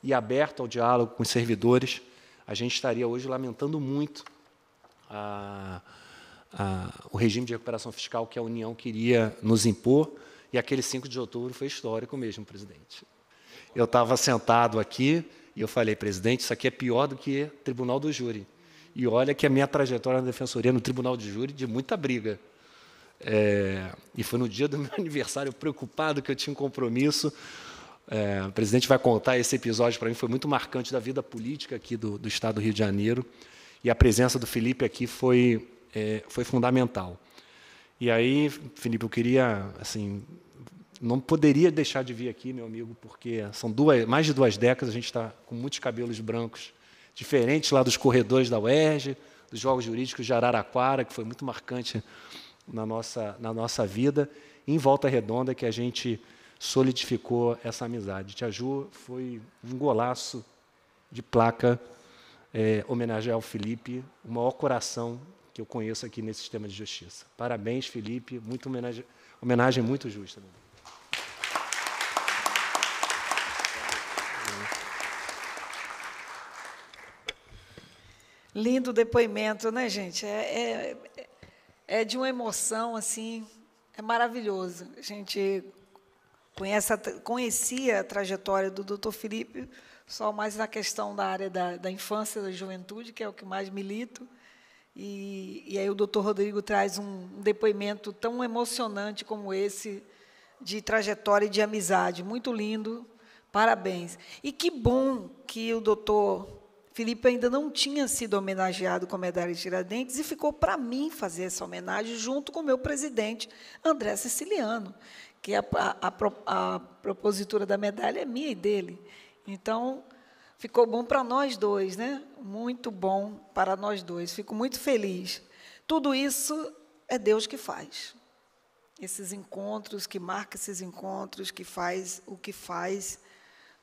e aberto ao diálogo com os servidores, a gente estaria hoje lamentando muito a o regime de recuperação fiscal que a União queria nos impor, e aquele 5 de outubro foi histórico mesmo, presidente. Eu estava sentado aqui e eu falei, presidente, isso aqui é pior do que tribunal do júri. E olha que a minha trajetória na defensoria, no tribunal de júri, de muita briga. É, e foi no dia do meu aniversário, preocupado que eu tinha um compromisso. É, o presidente vai contar esse episódio para mim, foi muito marcante da vida política aqui do, do Estado do Rio de Janeiro. E a presença do Felipe aqui foi é, foi fundamental. E aí, Felipe, eu queria, assim, não poderia deixar de vir aqui, meu amigo, porque são duas, mais de duas décadas a gente está com muitos cabelos brancos diferentes lá dos corredores da UERJ, dos Jogos Jurídicos de Araraquara, que foi muito marcante na nossa, na nossa vida, em Volta Redonda, que a gente solidificou essa amizade. Tia Ju foi um golaço de placa é, homenagear o Felipe, o maior coração que eu conheço aqui nesse sistema de justiça. Parabéns, Felipe. Muito homenagem, homenagem muito justa. Né? Lindo depoimento, né, gente? É, é, é, de uma emoção, assim, é maravilhoso. A gente conhece, conhecia a trajetória do doutor Felipe só mais na questão da área da, da infância, da juventude, que é o que mais milito, e, e aí o doutor Rodrigo traz um depoimento tão emocionante como esse, de trajetória e de amizade. Muito lindo, parabéns. E que bom que o doutor Felipe ainda não tinha sido homenageado com a medalha de Tiradentes e ficou para mim fazer essa homenagem junto com o meu presidente, André Siciliano, que a, a, a, a propositura da medalha é minha e dele. Então, ficou bom para nós dois, né? Muito bom para nós dois. Fico muito feliz. Tudo isso é Deus que faz. Esses encontros, que marca esses encontros, que faz o que faz,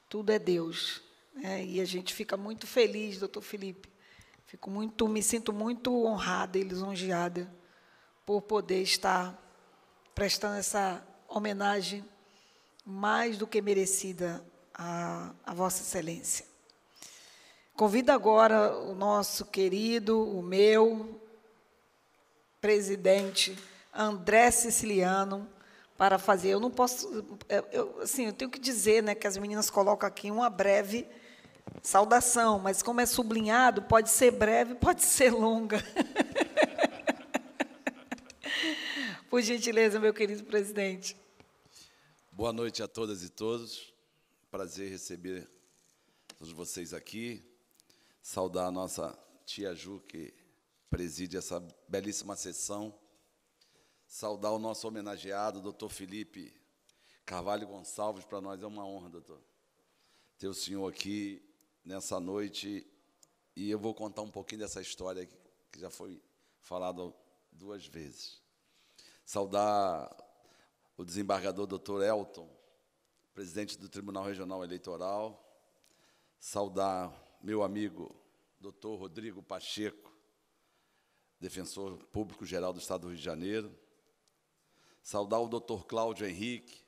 tudo é Deus. Né? E a gente fica muito feliz, doutor Felipe. Fico muito, me sinto muito honrada e lisonjeada por poder estar prestando essa homenagem mais do que merecida à Vossa Excelência. Convido agora o nosso querido, o meu presidente André Siciliano para fazer. Eu não posso, eu, assim, eu tenho que dizer, né, que as meninas colocam aqui uma breve saudação, mas como é sublinhado, pode ser breve, pode ser longa. Por gentileza, meu querido presidente. Boa noite a todas e todos. Prazer receber todos vocês aqui saudar a nossa tia Ju, que preside essa belíssima sessão, saudar o nosso homenageado, doutor Felipe Carvalho Gonçalves, para nós é uma honra, doutor, ter o senhor aqui nessa noite, e eu vou contar um pouquinho dessa história que já foi falada duas vezes. Saudar o desembargador doutor Elton, presidente do Tribunal Regional Eleitoral, saudar meu amigo doutor Rodrigo Pacheco, defensor público-geral do Estado do Rio de Janeiro, saudar o doutor Cláudio Henrique,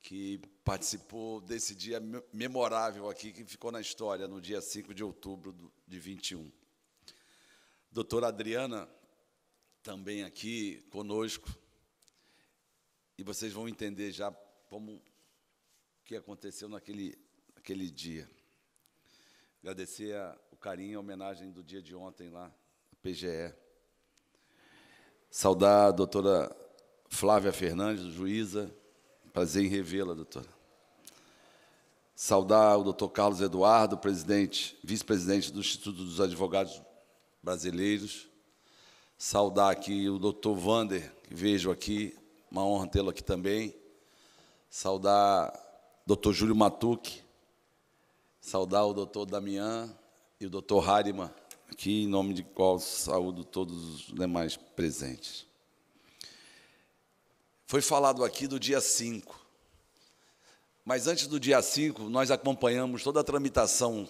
que participou desse dia memorável aqui, que ficou na história, no dia 5 de outubro de 21. Doutora Adriana, também aqui conosco, e vocês vão entender já como que aconteceu naquele aquele dia. Agradecer a, o carinho e a homenagem do dia de ontem lá, PGE. Saudar a doutora Flávia Fernandes, juíza. Prazer em revê-la, doutora. Saudar o doutor Carlos Eduardo, presidente, vice-presidente do Instituto dos Advogados Brasileiros. Saudar aqui o doutor Vander, que vejo aqui, uma honra tê-lo aqui também. Saudar o doutor Júlio Matuque, saudar o doutor Damian e o doutor Harima, aqui em nome de qual saúdo todos os demais presentes. Foi falado aqui do dia 5. Mas antes do dia 5, nós acompanhamos toda a tramitação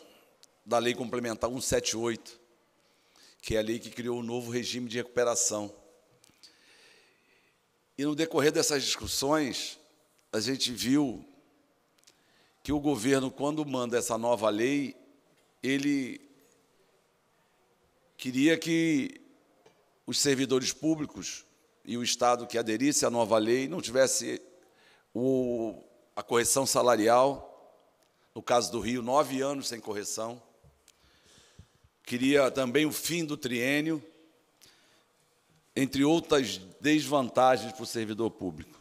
da Lei Complementar 178, que é a lei que criou o novo regime de recuperação. E no decorrer dessas discussões, a gente viu que o governo, quando manda essa nova lei, ele queria que os servidores públicos e o Estado que aderisse à nova lei não tivesse o, a correção salarial, no caso do Rio, nove anos sem correção. Queria também o fim do triênio, entre outras desvantagens para o servidor público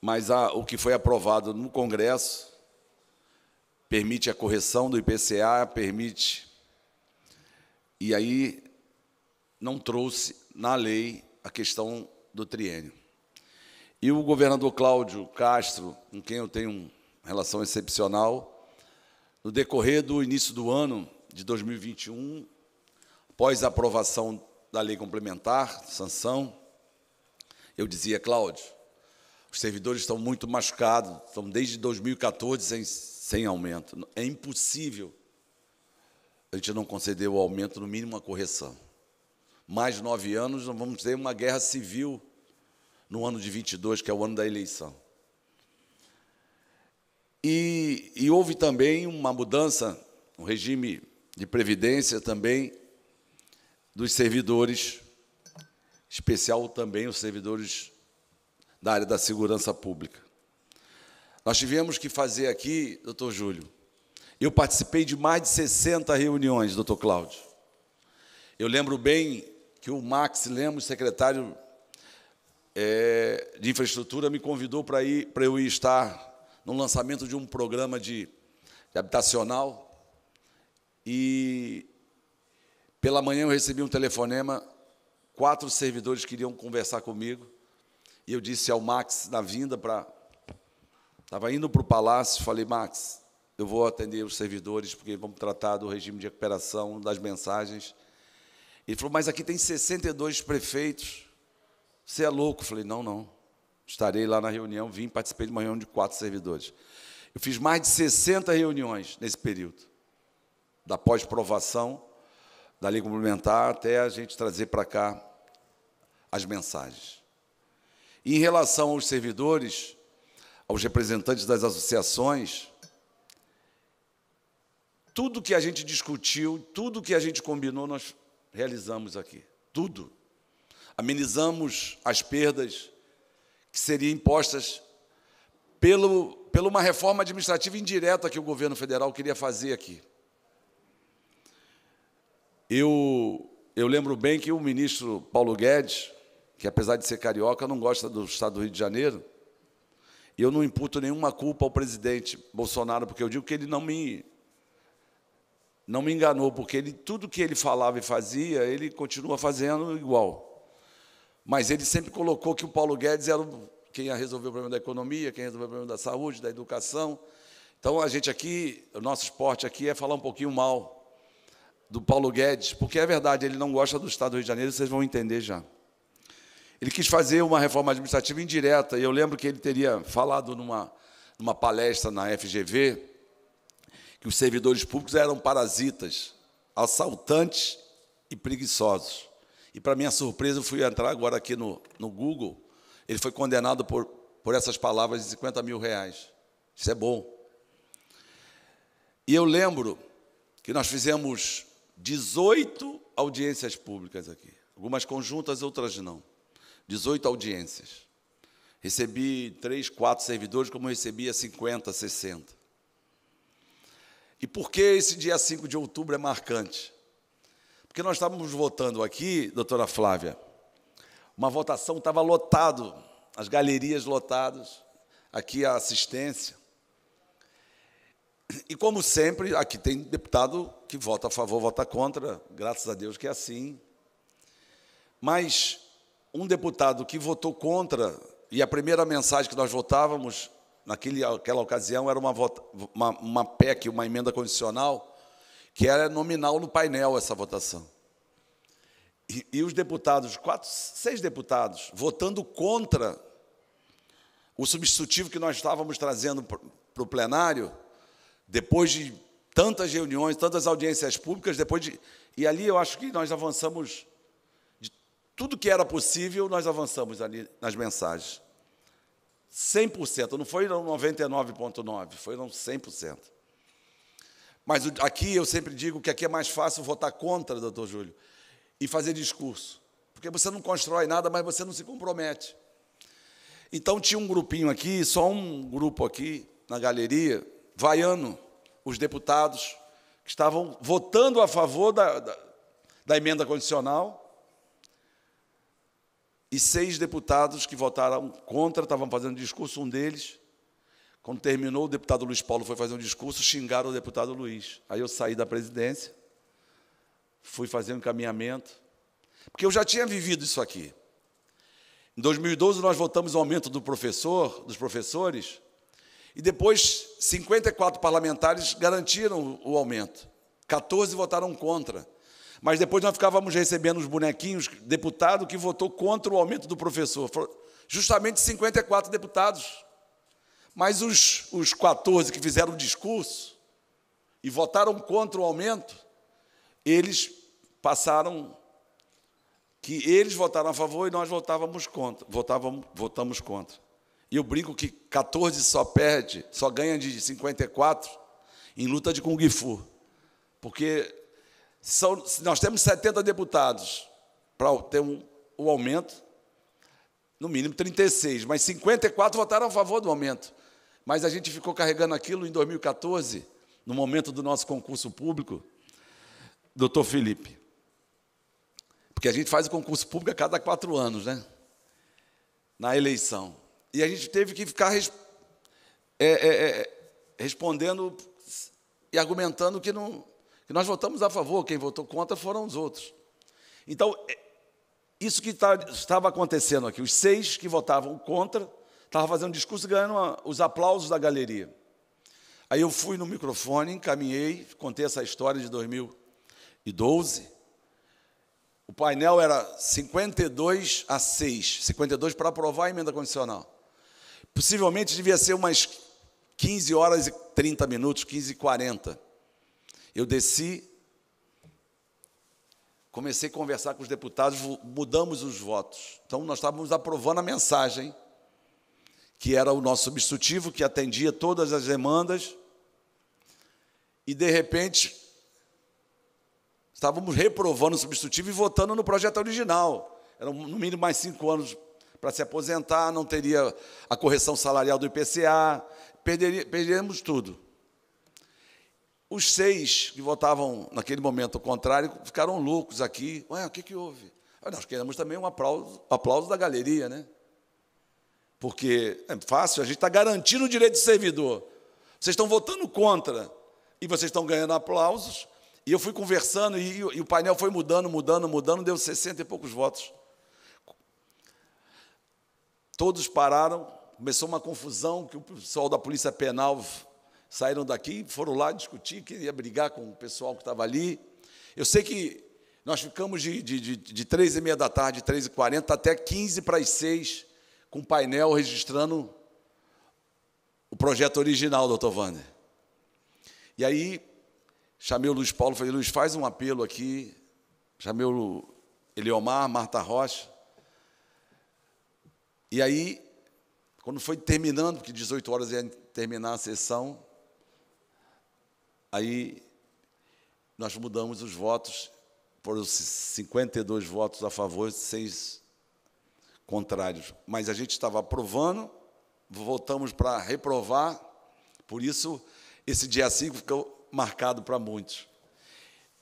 mas a, o que foi aprovado no Congresso permite a correção do IPCA, permite. E aí não trouxe na lei a questão do triênio. E o governador Cláudio Castro, com quem eu tenho uma relação excepcional, no decorrer do início do ano de 2021, após a aprovação da lei complementar, sanção, eu dizia, Cláudio, os servidores estão muito machucados, estão desde 2014 sem, sem aumento. É impossível a gente não conceder o aumento, no mínimo a correção. Mais nove anos, nós vamos ter uma guerra civil no ano de 22, que é o ano da eleição. E, e houve também uma mudança no regime de previdência também dos servidores, especial também os servidores da área da segurança pública. Nós tivemos que fazer aqui, doutor Júlio, eu participei de mais de 60 reuniões, doutor Cláudio. Eu lembro bem que o Max Lemos, secretário é, de infraestrutura, me convidou para ir para eu ir estar no lançamento de um programa de, de habitacional e pela manhã eu recebi um telefonema, quatro servidores queriam conversar comigo e eu disse ao Max, na vinda para. Estava indo para o palácio, falei, Max, eu vou atender os servidores, porque vamos tratar do regime de recuperação, das mensagens. Ele falou, mas aqui tem 62 prefeitos. Você é louco? falei, não, não. Estarei lá na reunião, vim, participei de uma reunião de quatro servidores. Eu fiz mais de 60 reuniões nesse período, da pós-provação, da lei complementar, até a gente trazer para cá as mensagens. Em relação aos servidores, aos representantes das associações, tudo que a gente discutiu, tudo que a gente combinou, nós realizamos aqui. Tudo. Amenizamos as perdas que seriam impostas pelo, pela uma reforma administrativa indireta que o governo federal queria fazer aqui. Eu, eu lembro bem que o ministro Paulo Guedes, que apesar de ser carioca, não gosta do estado do Rio de Janeiro. E eu não imputo nenhuma culpa ao presidente Bolsonaro, porque eu digo que ele não me não me enganou, porque ele tudo que ele falava e fazia, ele continua fazendo igual. Mas ele sempre colocou que o Paulo Guedes era quem ia resolver o problema da economia, quem resolveu o problema da saúde, da educação. Então a gente aqui, o nosso esporte aqui é falar um pouquinho mal do Paulo Guedes, porque é verdade, ele não gosta do estado do Rio de Janeiro, vocês vão entender já. Ele quis fazer uma reforma administrativa indireta, e eu lembro que ele teria falado numa, numa palestra na FGV que os servidores públicos eram parasitas, assaltantes e preguiçosos. E, para minha surpresa, eu fui entrar agora aqui no, no Google, ele foi condenado por, por essas palavras de 50 mil reais. Isso é bom. E eu lembro que nós fizemos 18 audiências públicas aqui, algumas conjuntas, outras não. 18 audiências. Recebi três quatro servidores, como recebia 50, 60. E por que esse dia 5 de outubro é marcante? Porque nós estávamos votando aqui, doutora Flávia, uma votação estava lotado, as galerias lotadas, aqui a assistência. E como sempre, aqui tem deputado que vota a favor, vota contra, graças a Deus que é assim. Mas um deputado que votou contra, e a primeira mensagem que nós votávamos naquela ocasião era uma, uma, uma PEC, uma emenda condicional, que era nominal no painel essa votação. E, e os deputados, quatro, seis deputados, votando contra o substitutivo que nós estávamos trazendo para o plenário, depois de tantas reuniões, tantas audiências públicas, depois de. E ali eu acho que nós avançamos tudo que era possível, nós avançamos ali nas mensagens. 100%, não foi 99,9%, foi 100%. Mas aqui eu sempre digo que aqui é mais fácil votar contra, doutor Júlio, e fazer discurso. Porque você não constrói nada, mas você não se compromete. Então tinha um grupinho aqui, só um grupo aqui na galeria, vaiando os deputados que estavam votando a favor da, da, da emenda condicional e seis deputados que votaram contra, estavam fazendo discurso, um deles, quando terminou, o deputado Luiz Paulo foi fazer um discurso, xingaram o deputado Luiz. Aí eu saí da presidência, fui fazer um encaminhamento, porque eu já tinha vivido isso aqui. Em 2012 nós votamos o aumento do professor, dos professores, e depois 54 parlamentares garantiram o aumento. 14 votaram contra. Mas depois nós ficávamos recebendo os bonequinhos, deputado que votou contra o aumento do professor. Justamente 54 deputados. Mas os, os 14 que fizeram o discurso e votaram contra o aumento, eles passaram que eles votaram a favor e nós votávamos contra, votávamos, votamos contra. E eu brinco que 14 só perde, só ganha de 54 em luta de Kung Fu. Porque são, nós temos 70 deputados para ter um, um aumento, no mínimo 36, mas 54 votaram a favor do aumento. Mas a gente ficou carregando aquilo em 2014, no momento do nosso concurso público, doutor Felipe. Porque a gente faz o concurso público a cada quatro anos, né? Na eleição. E a gente teve que ficar res, é, é, é, respondendo e argumentando que não, que nós votamos a favor, quem votou contra foram os outros. Então, é, isso que tá, estava acontecendo aqui, os seis que votavam contra, estavam fazendo discurso e ganhando uma, os aplausos da galeria. Aí eu fui no microfone, encaminhei, contei essa história de 2012. O painel era 52 a 6, 52 para aprovar a emenda condicional. Possivelmente devia ser umas 15 horas e 30 minutos, 15 e 40. Eu desci, comecei a conversar com os deputados, mudamos os votos. Então, nós estávamos aprovando a mensagem, que era o nosso substitutivo, que atendia todas as demandas, e, de repente, estávamos reprovando o substitutivo e votando no projeto original. Eram, no mínimo, mais cinco anos para se aposentar, não teria a correção salarial do IPCA, perderíamos tudo. Os seis que votavam naquele momento o contrário ficaram loucos aqui. Ué, o que, que houve? Ah, nós queremos também um aplauso, aplauso da galeria, né? Porque é fácil, a gente está garantindo o direito do servidor. Vocês estão votando contra e vocês estão ganhando aplausos. E eu fui conversando e, e o painel foi mudando, mudando, mudando, deu 60 e poucos votos. Todos pararam, começou uma confusão que o pessoal da Polícia Penal saíram daqui, foram lá discutir, queria brigar com o pessoal que estava ali. Eu sei que nós ficamos de, de, de, de 3 e meia da tarde, 3 e 40 até 15 para as 6, com painel registrando o projeto original, doutor Wander. E aí, chamei o Luiz Paulo, falei, Luiz, faz um apelo aqui. Chamei o Eliomar, Marta Rocha. E aí, quando foi terminando, porque 18 horas ia terminar a sessão, Aí nós mudamos os votos, por 52 votos a favor, 6 contrários. Mas a gente estava aprovando, voltamos para reprovar, por isso esse dia 5 ficou marcado para muitos.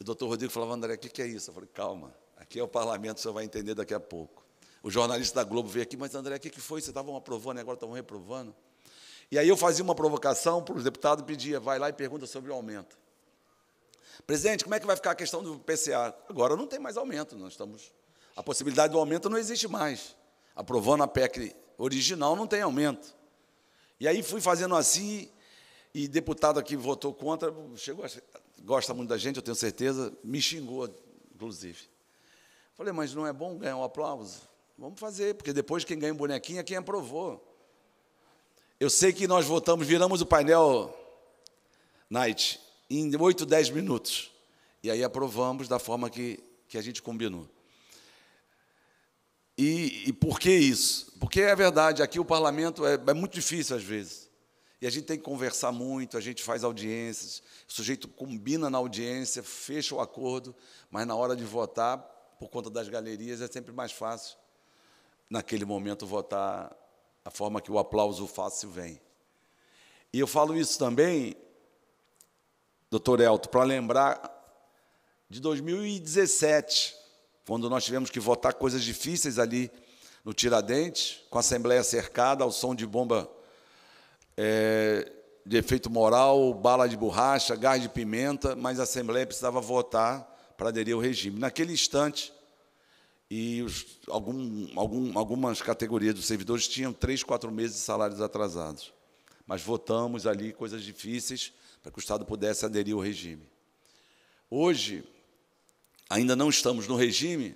O doutor Rodrigo falava, André, o que é isso? Eu falei, calma, aqui é o parlamento, você vai entender daqui a pouco. O jornalista da Globo veio aqui, mas André, o que foi? Vocês estavam aprovando e agora estavam reprovando? E aí eu fazia uma provocação para os deputados e pedia, vai lá e pergunta sobre o aumento. Presidente, como é que vai ficar a questão do PCA? Agora não tem mais aumento, nós estamos. A possibilidade do aumento não existe mais. Aprovando a PEC original, não tem aumento. E aí fui fazendo assim, e deputado aqui votou contra, chegou, a, gosta muito da gente, eu tenho certeza, me xingou, inclusive. Falei, mas não é bom ganhar um aplauso? Vamos fazer, porque depois quem ganha um bonequinho é quem aprovou. Eu sei que nós votamos, viramos o painel night em 8, 10 minutos. E aí aprovamos da forma que, que a gente combinou. E, e por que isso? Porque é verdade, aqui o parlamento é, é muito difícil às vezes. E a gente tem que conversar muito, a gente faz audiências, o sujeito combina na audiência, fecha o acordo, mas na hora de votar, por conta das galerias, é sempre mais fácil, naquele momento, votar a forma que o aplauso fácil vem. E eu falo isso também, doutor Elton, para lembrar de 2017, quando nós tivemos que votar coisas difíceis ali no Tiradentes, com a Assembleia cercada, ao som de bomba é, de efeito moral, bala de borracha, gás de pimenta, mas a Assembleia precisava votar para aderir ao regime. Naquele instante, e os, algum, algum, algumas categorias dos servidores tinham três, quatro meses de salários atrasados. Mas votamos ali coisas difíceis para que o Estado pudesse aderir ao regime. Hoje, ainda não estamos no regime,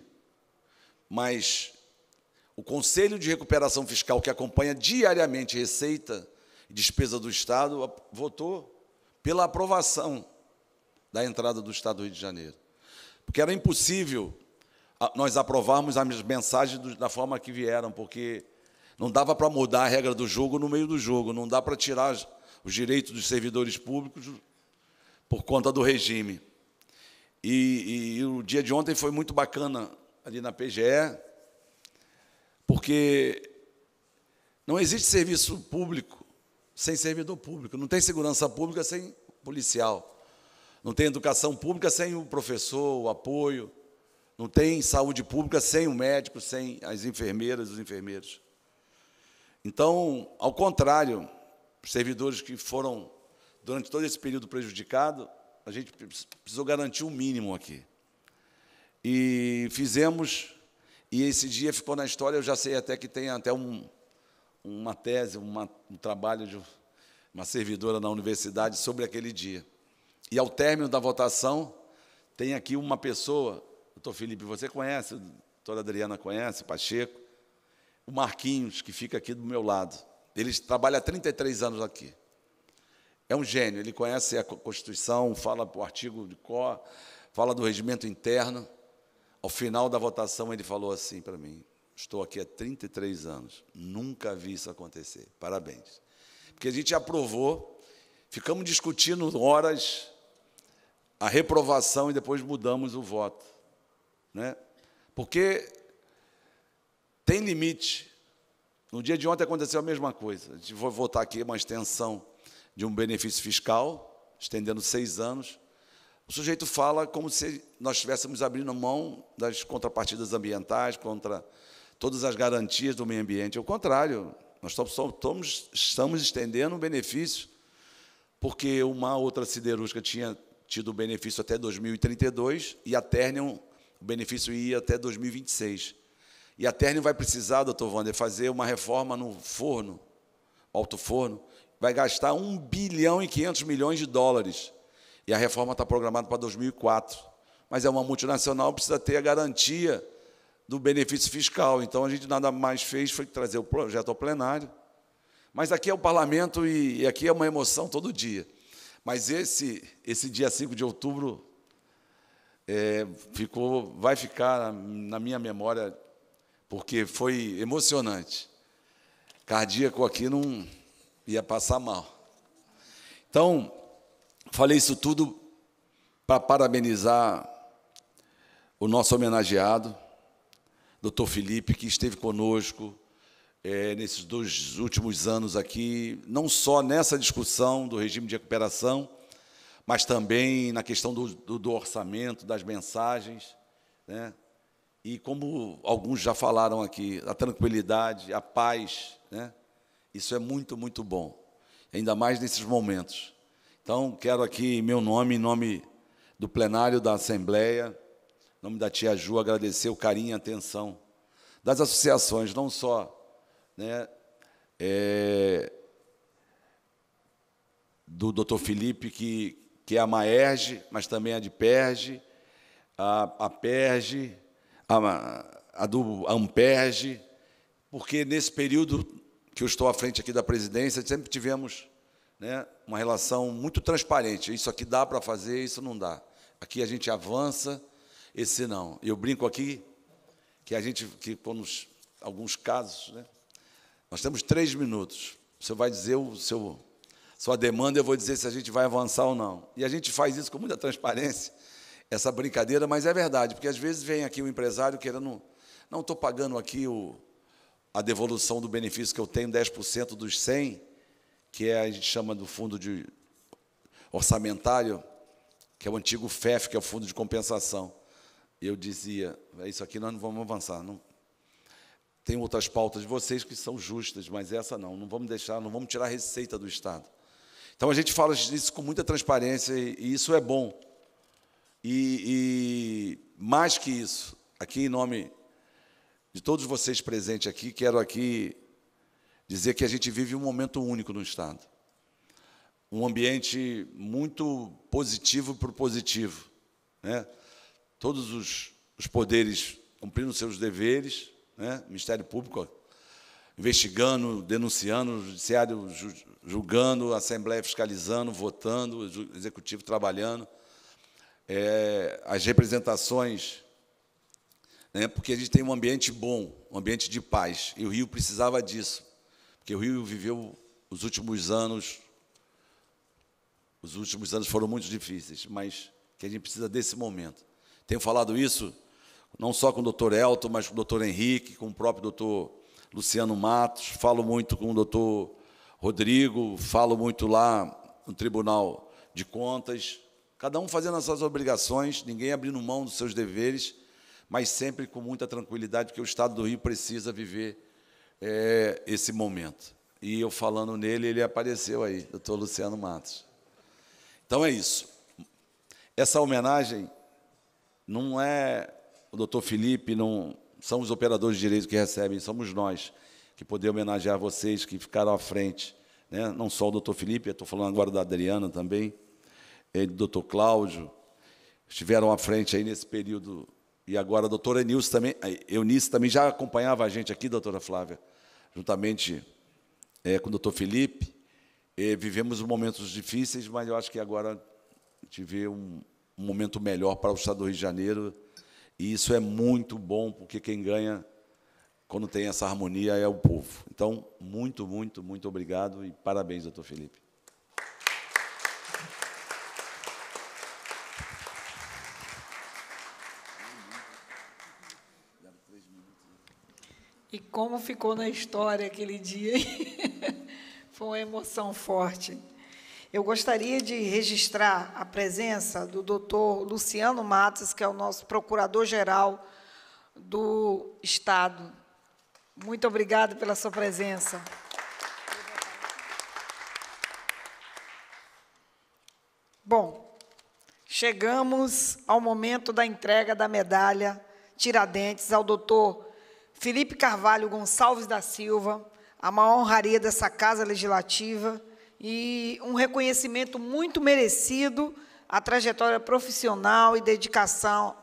mas o Conselho de Recuperação Fiscal, que acompanha diariamente receita e despesa do Estado, votou pela aprovação da entrada do Estado do Rio de Janeiro. Porque era impossível nós aprovarmos as mensagens da forma que vieram, porque não dava para mudar a regra do jogo no meio do jogo, não dá para tirar os direitos dos servidores públicos por conta do regime. E, e, e, o dia de ontem foi muito bacana ali na PGE, porque não existe serviço público sem servidor público, não tem segurança pública sem policial, não tem educação pública sem o professor, o apoio, não tem saúde pública sem o médico, sem as enfermeiras, os enfermeiros. Então, ao contrário, servidores que foram, durante todo esse período, prejudicados, a gente precisou garantir o um mínimo aqui. E fizemos, e esse dia ficou na história, eu já sei até que tem até um, uma tese, uma, um trabalho de uma servidora na universidade sobre aquele dia. E ao término da votação, tem aqui uma pessoa Doutor Felipe, você conhece, doutora Adriana conhece, Pacheco, o Marquinhos, que fica aqui do meu lado. Ele trabalha há 33 anos aqui. É um gênio, ele conhece a Constituição, fala o artigo de Có, fala do regimento interno. Ao final da votação, ele falou assim para mim: Estou aqui há 33 anos, nunca vi isso acontecer. Parabéns. Porque a gente aprovou, ficamos discutindo horas a reprovação e depois mudamos o voto. Né? Porque tem limite. No dia de ontem aconteceu a mesma coisa. Vou votar aqui é uma extensão de um benefício fiscal, estendendo seis anos. O sujeito fala como se nós estivéssemos abrindo mão das contrapartidas ambientais, contra todas as garantias do meio ambiente. Ao contrário, nós estamos, estamos estendendo um benefício, porque uma outra siderúrgica tinha tido benefício até 2032 e a Ternium o benefício ia até 2026. E a Terni vai precisar, doutor Wander, fazer uma reforma no forno, alto forno. Vai gastar 1 bilhão e 500 milhões de dólares. E a reforma está programada para 2004. Mas é uma multinacional, precisa ter a garantia do benefício fiscal. Então, a gente nada mais fez foi trazer o projeto ao plenário. Mas aqui é o parlamento e aqui é uma emoção todo dia. Mas esse, esse dia 5 de outubro é, ficou, vai ficar na minha memória, porque foi emocionante. Cardíaco aqui não ia passar mal. Então, falei isso tudo para parabenizar o nosso homenageado, doutor Felipe, que esteve conosco é, nesses dois últimos anos aqui, não só nessa discussão do regime de recuperação, mas também na questão do, do, do orçamento, das mensagens, né? e como alguns já falaram aqui, a tranquilidade, a paz, né? isso é muito, muito bom, ainda mais nesses momentos. Então, quero aqui, em meu nome, em nome do plenário da Assembleia, em nome da tia Ju, agradecer o carinho e a atenção das associações, não só né, é, do doutor Felipe, que, que é a Maerge, mas também a de Perge, a, a Perge, a, a do Amperge, porque nesse período que eu estou à frente aqui da presidência, sempre tivemos né, uma relação muito transparente. Isso aqui dá para fazer, isso não dá. Aqui a gente avança, esse não. Eu brinco aqui que a gente, que quando alguns casos, né, nós temos três minutos. Você vai dizer o seu sua demanda, eu vou dizer se a gente vai avançar ou não. E a gente faz isso com muita transparência, essa brincadeira, mas é verdade, porque às vezes vem aqui o um empresário querendo, não estou pagando aqui o, a devolução do benefício que eu tenho, 10% dos 100, que é, a gente chama do fundo de orçamentário, que é o antigo FEF, que é o fundo de compensação. Eu dizia, é isso aqui nós não vamos avançar, não, tem outras pautas de vocês que são justas, mas essa não. Não vamos deixar, não vamos tirar a receita do Estado. Então a gente fala isso com muita transparência e isso é bom. E, e mais que isso, aqui em nome de todos vocês presentes aqui, quero aqui dizer que a gente vive um momento único no Estado. Um ambiente muito positivo para o positivo. Né? Todos os, os poderes cumprindo seus deveres, né? Ministério Público investigando, denunciando, o judiciário julgando, a Assembleia fiscalizando, votando, o executivo trabalhando, é, as representações, né, porque a gente tem um ambiente bom, um ambiente de paz, e o Rio precisava disso, porque o Rio viveu os últimos anos, os últimos anos foram muito difíceis, mas que a gente precisa desse momento. Tenho falado isso não só com o doutor Elton, mas com o doutor Henrique, com o próprio doutor Luciano Matos, falo muito com o doutor Rodrigo, falo muito lá no Tribunal de Contas, cada um fazendo as suas obrigações, ninguém abrindo mão dos seus deveres, mas sempre com muita tranquilidade, porque o Estado do Rio precisa viver é, esse momento. E eu falando nele, ele apareceu aí, doutor Luciano Matos. Então é isso. Essa homenagem não é o doutor Felipe, não, são os operadores de direito que recebem, somos nós que poder homenagear vocês que ficaram à frente, né? não só o doutor Felipe, estou falando agora da Adriana também, e do doutor Cláudio, estiveram à frente aí nesse período, e agora a doutora Eunice também, Eunice também já acompanhava a gente aqui, doutora Flávia, juntamente é, com o doutor Felipe, e vivemos momentos difíceis, mas eu acho que agora a gente vê um, um momento melhor para o Estado do Rio de Janeiro, e isso é muito bom, porque quem ganha quando tem essa harmonia é o povo. Então, muito, muito, muito obrigado e parabéns, doutor Felipe. E como ficou na história aquele dia? Foi uma emoção forte. Eu gostaria de registrar a presença do doutor Luciano Matos, que é o nosso procurador-geral do Estado. Muito obrigado pela sua presença. Bom, chegamos ao momento da entrega da medalha Tiradentes ao doutor Felipe Carvalho Gonçalves da Silva, a maior honraria dessa Casa Legislativa, e um reconhecimento muito merecido à trajetória profissional e dedicação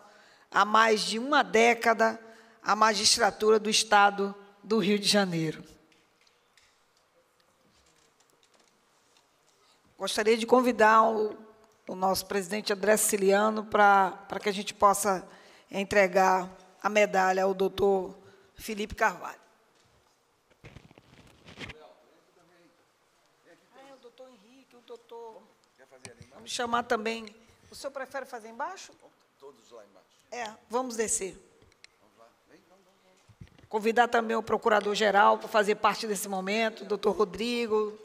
há mais de uma década à magistratura do Estado do Rio de Janeiro. Gostaria de convidar o, o nosso presidente André Siciliano para que a gente possa entregar a medalha ao doutor Felipe Carvalho. chamar também. O senhor prefere fazer embaixo? Todos lá embaixo. É, vamos descer. Convidar também o procurador-geral para fazer parte desse momento, doutor Rodrigo,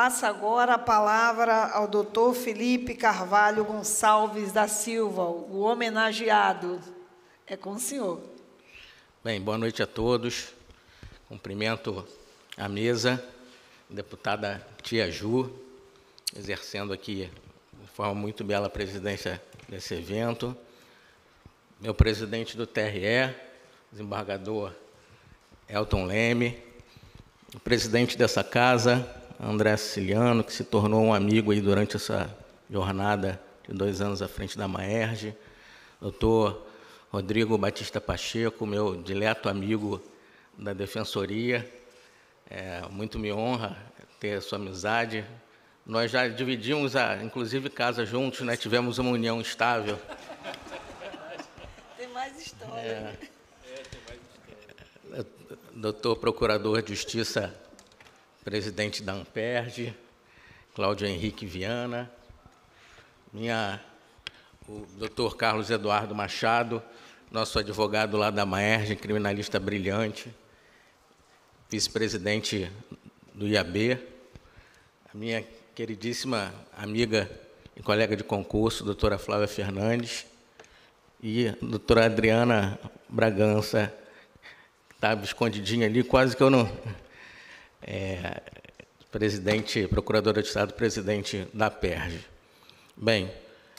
Passa agora a palavra ao Dr. Felipe Carvalho Gonçalves da Silva, o homenageado. É com o senhor. Bem, boa noite a todos. Cumprimento a mesa, a deputada Tia Ju, exercendo aqui de forma muito bela a presidência desse evento. Meu presidente do TRE, desembargador Elton Leme, o presidente dessa casa, André Siciliano, que se tornou um amigo aí durante essa jornada de dois anos à frente da Maerge, doutor Rodrigo Batista Pacheco, meu dileto amigo da Defensoria. É, muito me honra ter sua amizade. Nós já dividimos, a, inclusive, casa juntos, né? tivemos uma união estável. Tem mais história. É. É, tem mais história. Doutor Procurador de Justiça presidente da Amperge, Cláudio Henrique Viana, minha, o doutor Carlos Eduardo Machado, nosso advogado lá da Maerge, criminalista brilhante, vice-presidente do IAB, a minha queridíssima amiga e colega de concurso, doutora Flávia Fernandes, e a doutora Adriana Bragança, que estava tá escondidinha ali, quase que eu não é, presidente, procuradora de Estado, presidente da PERJ. Bem,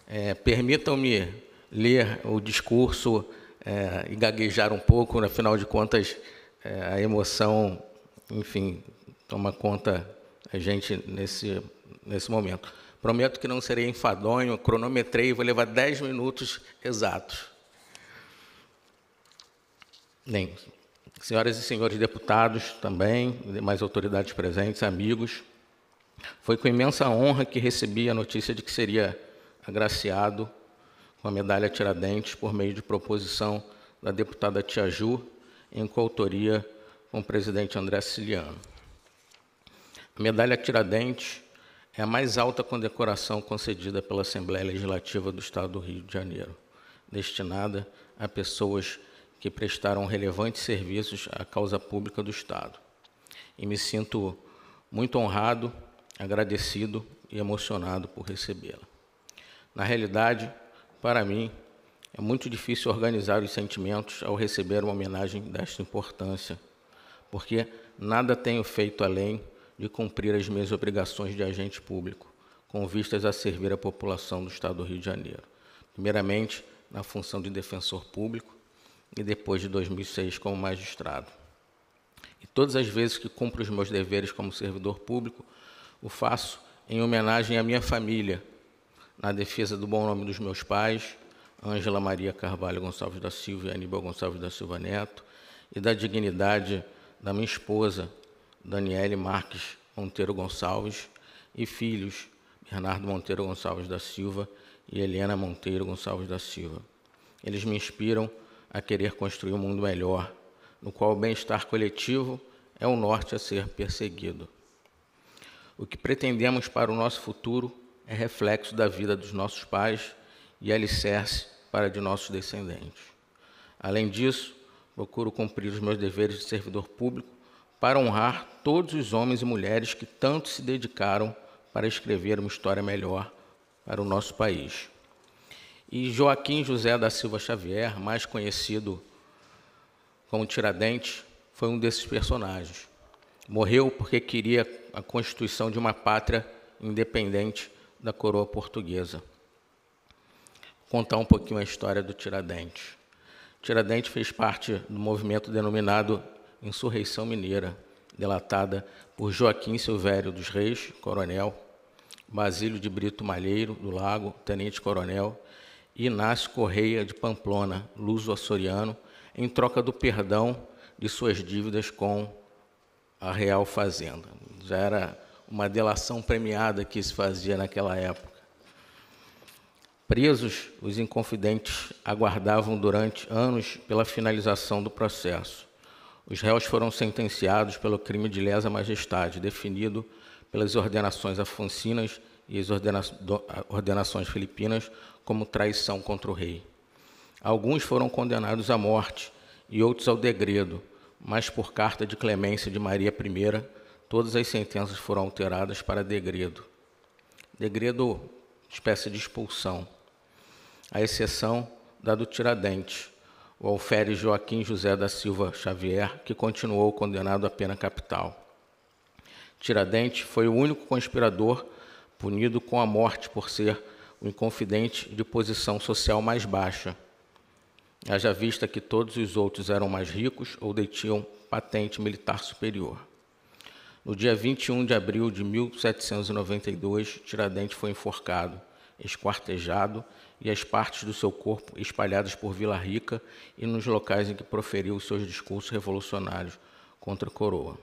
é, permitam-me ler o discurso é, e gaguejar um pouco, afinal de contas, é, a emoção, enfim, toma conta a gente nesse, nesse momento. Prometo que não serei enfadonho, cronometrei, vou levar 10 minutos exatos. Nem senhoras e senhores deputados também, demais autoridades presentes, amigos, foi com imensa honra que recebi a notícia de que seria agraciado com a medalha Tiradentes por meio de proposição da deputada Tia Ju, em coautoria com o presidente André Ciliano. A medalha Tiradentes é a mais alta condecoração concedida pela Assembleia Legislativa do Estado do Rio de Janeiro, destinada a pessoas que prestaram relevantes serviços à causa pública do Estado. E me sinto muito honrado, agradecido e emocionado por recebê-la. Na realidade, para mim, é muito difícil organizar os sentimentos ao receber uma homenagem desta importância, porque nada tenho feito além de cumprir as minhas obrigações de agente público, com vistas a servir a população do Estado do Rio de Janeiro. Primeiramente, na função de defensor público, e depois de 2006 como magistrado. E todas as vezes que cumpro os meus deveres como servidor público, o faço em homenagem à minha família, na defesa do bom nome dos meus pais, Ângela Maria Carvalho Gonçalves da Silva e Aníbal Gonçalves da Silva Neto, e da dignidade da minha esposa, Daniele Marques Monteiro Gonçalves, e filhos, Bernardo Monteiro Gonçalves da Silva e Helena Monteiro Gonçalves da Silva. Eles me inspiram a querer construir um mundo melhor, no qual o bem-estar coletivo é o norte a ser perseguido. O que pretendemos para o nosso futuro é reflexo da vida dos nossos pais e alicerce para de nossos descendentes. Além disso, procuro cumprir os meus deveres de servidor público para honrar todos os homens e mulheres que tanto se dedicaram para escrever uma história melhor para o nosso país e Joaquim José da Silva Xavier, mais conhecido como Tiradentes, foi um desses personagens. Morreu porque queria a constituição de uma pátria independente da coroa portuguesa. Vou contar um pouquinho a história do Tiradentes. Tiradentes fez parte do movimento denominado Insurreição Mineira, delatada por Joaquim Silvério dos Reis, coronel, Basílio de Brito Malheiro, do Lago, tenente-coronel, Inácio Correia de Pamplona, luso-açoriano, em troca do perdão de suas dívidas com a Real Fazenda. Já era uma delação premiada que se fazia naquela época. Presos, os inconfidentes aguardavam durante anos pela finalização do processo. Os réus foram sentenciados pelo crime de lesa majestade, definido pelas ordenações afoncinas e as ordena... ordenações filipinas como traição contra o rei. Alguns foram condenados à morte e outros ao degredo, mas por carta de clemência de Maria I, todas as sentenças foram alteradas para degredo. Degredo, espécie de expulsão, A exceção da do Tiradentes, o alferes Joaquim José da Silva Xavier, que continuou condenado à pena capital. Tiradentes foi o único conspirador punido com a morte por ser o inconfidente de posição social mais baixa, haja vista que todos os outros eram mais ricos ou detinham patente militar superior. No dia 21 de abril de 1792, Tiradentes foi enforcado, esquartejado e as partes do seu corpo espalhadas por Vila Rica e nos locais em que proferiu os seus discursos revolucionários contra a coroa.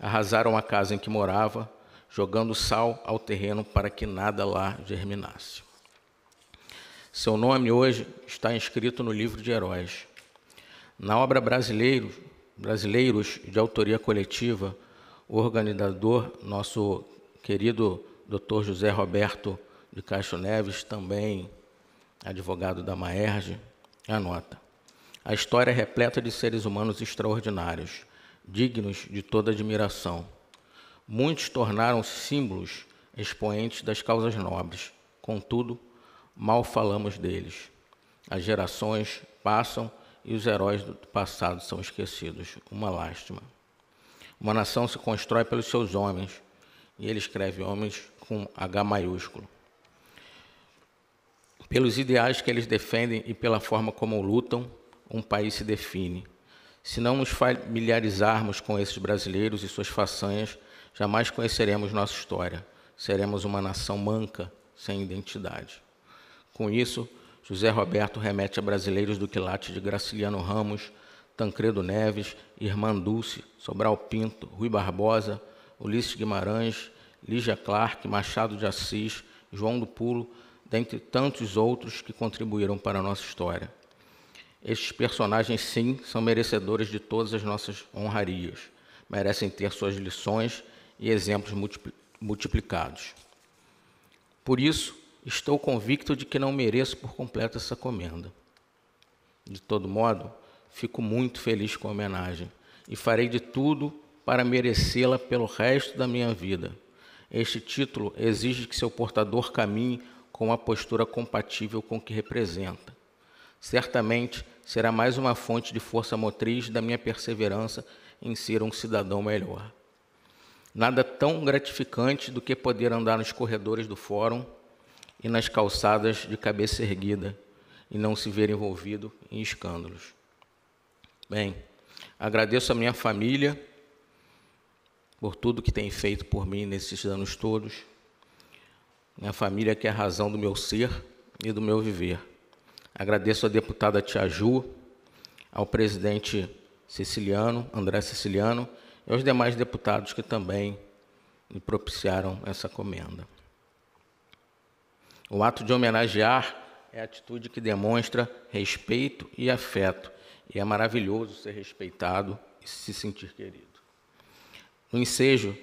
Arrasaram a casa em que morava, jogando sal ao terreno para que nada lá germinasse. Seu nome hoje está inscrito no livro de heróis. Na obra Brasileiros, Brasileiros de Autoria Coletiva, o organizador, nosso querido Dr. José Roberto de Castro Neves, também advogado da Maerj anota. A história é repleta de seres humanos extraordinários, dignos de toda admiração Muitos tornaram-se símbolos, expoentes das causas nobres. Contudo, mal falamos deles. As gerações passam e os heróis do passado são esquecidos. Uma lástima. Uma nação se constrói pelos seus homens, e ele escreve homens com H maiúsculo. Pelos ideais que eles defendem e pela forma como lutam, um país se define. Se não nos familiarizarmos com esses brasileiros e suas façanhas, jamais conheceremos nossa história. Seremos uma nação manca, sem identidade. Com isso, José Roberto remete a brasileiros do quilate de Graciliano Ramos, Tancredo Neves, Irmã Dulce, Sobral Pinto, Rui Barbosa, Ulisses Guimarães, Lígia Clark, Machado de Assis, João do Pulo, dentre tantos outros que contribuíram para a nossa história. Estes personagens, sim, são merecedores de todas as nossas honrarias, merecem ter suas lições e exemplos multiplicados. Por isso, estou convicto de que não mereço por completo essa comenda. De todo modo, fico muito feliz com a homenagem e farei de tudo para merecê-la pelo resto da minha vida. Este título exige que seu portador caminhe com uma postura compatível com o que representa. Certamente será mais uma fonte de força motriz da minha perseverança em ser um cidadão melhor. Nada tão gratificante do que poder andar nos corredores do fórum e nas calçadas de cabeça erguida e não se ver envolvido em escândalos. Bem, agradeço a minha família por tudo que tem feito por mim nesses anos todos. Minha família que é a razão do meu ser e do meu viver. Agradeço à deputada Tia Ju, ao presidente Ceciliano André Siciliano, e aos demais deputados que também me propiciaram essa comenda. O ato de homenagear é a atitude que demonstra respeito e afeto, e é maravilhoso ser respeitado e se sentir querido. No ensejo,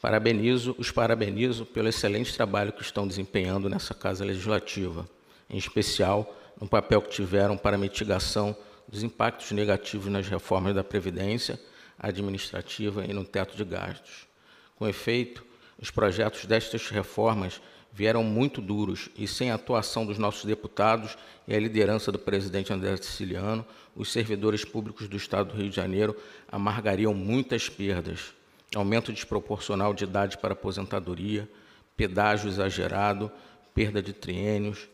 parabenizo, os parabenizo pelo excelente trabalho que estão desempenhando nessa Casa Legislativa, em especial no papel que tiveram para a mitigação dos impactos negativos nas reformas da Previdência administrativa e no teto de gastos. Com efeito, os projetos destas reformas vieram muito duros e, sem a atuação dos nossos deputados e a liderança do presidente André Siciliano, os servidores públicos do Estado do Rio de Janeiro amargariam muitas perdas. Aumento desproporcional de idade para aposentadoria, pedágio exagerado, perda de triênios,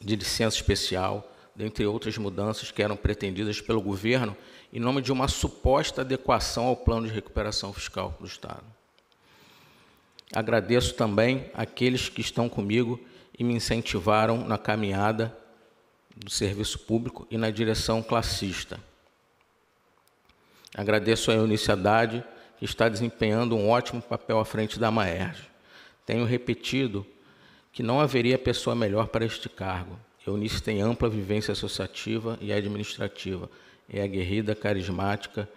de licença especial, dentre outras mudanças que eram pretendidas pelo governo, em nome de uma suposta adequação ao plano de recuperação fiscal do Estado. Agradeço também aqueles que estão comigo e me incentivaram na caminhada do serviço público e na direção classista. Agradeço a Eunice Haddad, que está desempenhando um ótimo papel à frente da Maerj. Tenho repetido que não haveria pessoa melhor para este cargo. Eunice tem ampla vivência associativa e administrativa. É aguerrida, carismática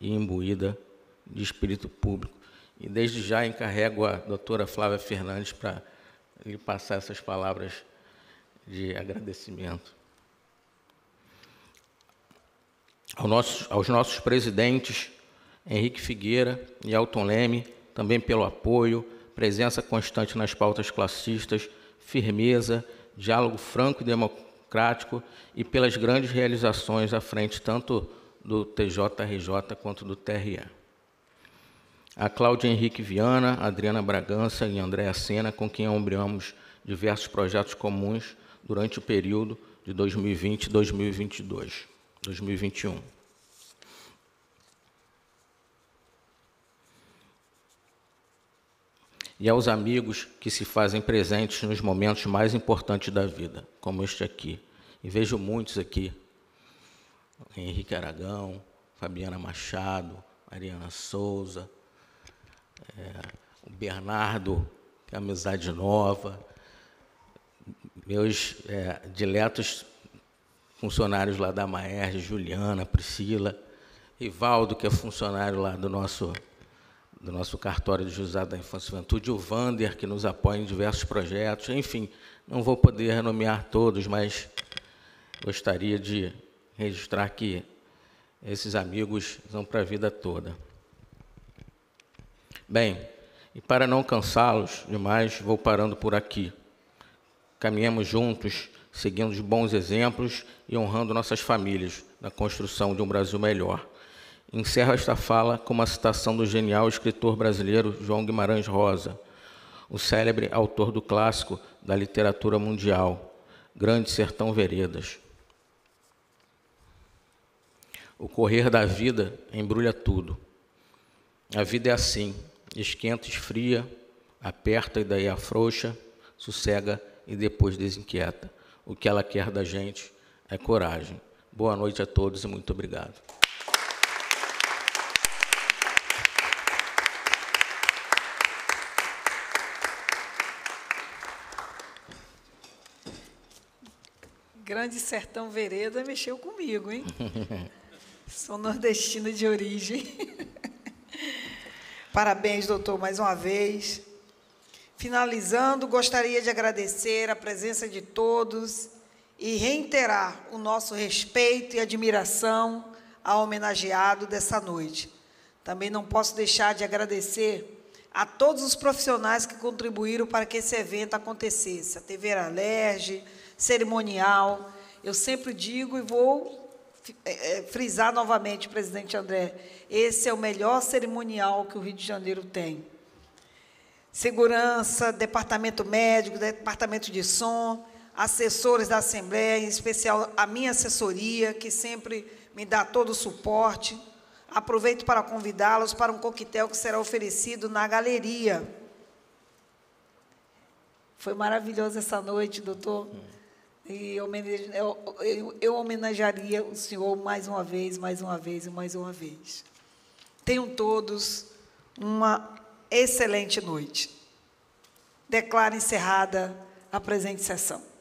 e imbuída de espírito público. E desde já encarrego a doutora Flávia Fernandes para lhe passar essas palavras de agradecimento. Ao nosso, aos nossos presidentes, Henrique Figueira e Alton Leme, também pelo apoio, presença constante nas pautas classistas, firmeza e diálogo franco e democrático e pelas grandes realizações à frente tanto do TJRJ quanto do TRE. A Cláudia Henrique Viana, Adriana Bragança e Andréa Sena, com quem ombreamos diversos projetos comuns durante o período de 2020 e 2022, 2021. e aos amigos que se fazem presentes nos momentos mais importantes da vida, como este aqui. E vejo muitos aqui: Henrique Aragão, Fabiana Machado, Mariana Souza, é, o Bernardo, que é amizade nova, meus é, diletos funcionários lá da Maerj, Juliana, Priscila, Rivaldo, que é funcionário lá do nosso do nosso cartório de Juizado da Infância e Juventude, o Vander, que nos apoia em diversos projetos, enfim, não vou poder renomear todos, mas gostaria de registrar que esses amigos são para a vida toda. Bem, e para não cansá-los demais, vou parando por aqui. Caminhemos juntos, seguindo os bons exemplos e honrando nossas famílias na construção de um Brasil melhor. Encerro esta fala com uma citação do genial escritor brasileiro João Guimarães Rosa, o célebre autor do clássico da literatura mundial, Grande Sertão Veredas. O correr da vida embrulha tudo. A vida é assim: esquenta, esfria, aperta e daí afrouxa, sossega e depois desinquieta. O que ela quer da gente é coragem. Boa noite a todos e muito obrigado. Grande Sertão Vereda mexeu comigo, hein? Sou nordestina de origem. Parabéns, doutor, mais uma vez. Finalizando, gostaria de agradecer a presença de todos e reiterar o nosso respeito e admiração ao homenageado dessa noite. Também não posso deixar de agradecer a todos os profissionais que contribuíram para que esse evento acontecesse, a TV Alerge, cerimonial. Eu sempre digo e vou é, é, frisar novamente, presidente André, esse é o melhor cerimonial que o Rio de Janeiro tem. Segurança, departamento médico, departamento de som, assessores da Assembleia, em especial a minha assessoria, que sempre me dá todo o suporte. Aproveito para convidá-los para um coquetel que será oferecido na galeria. Foi maravilhosa essa noite, doutor. E eu, eu, eu homenagearia o Senhor mais uma vez, mais uma vez e mais uma vez. Tenham todos uma excelente noite. Declaro encerrada a presente sessão.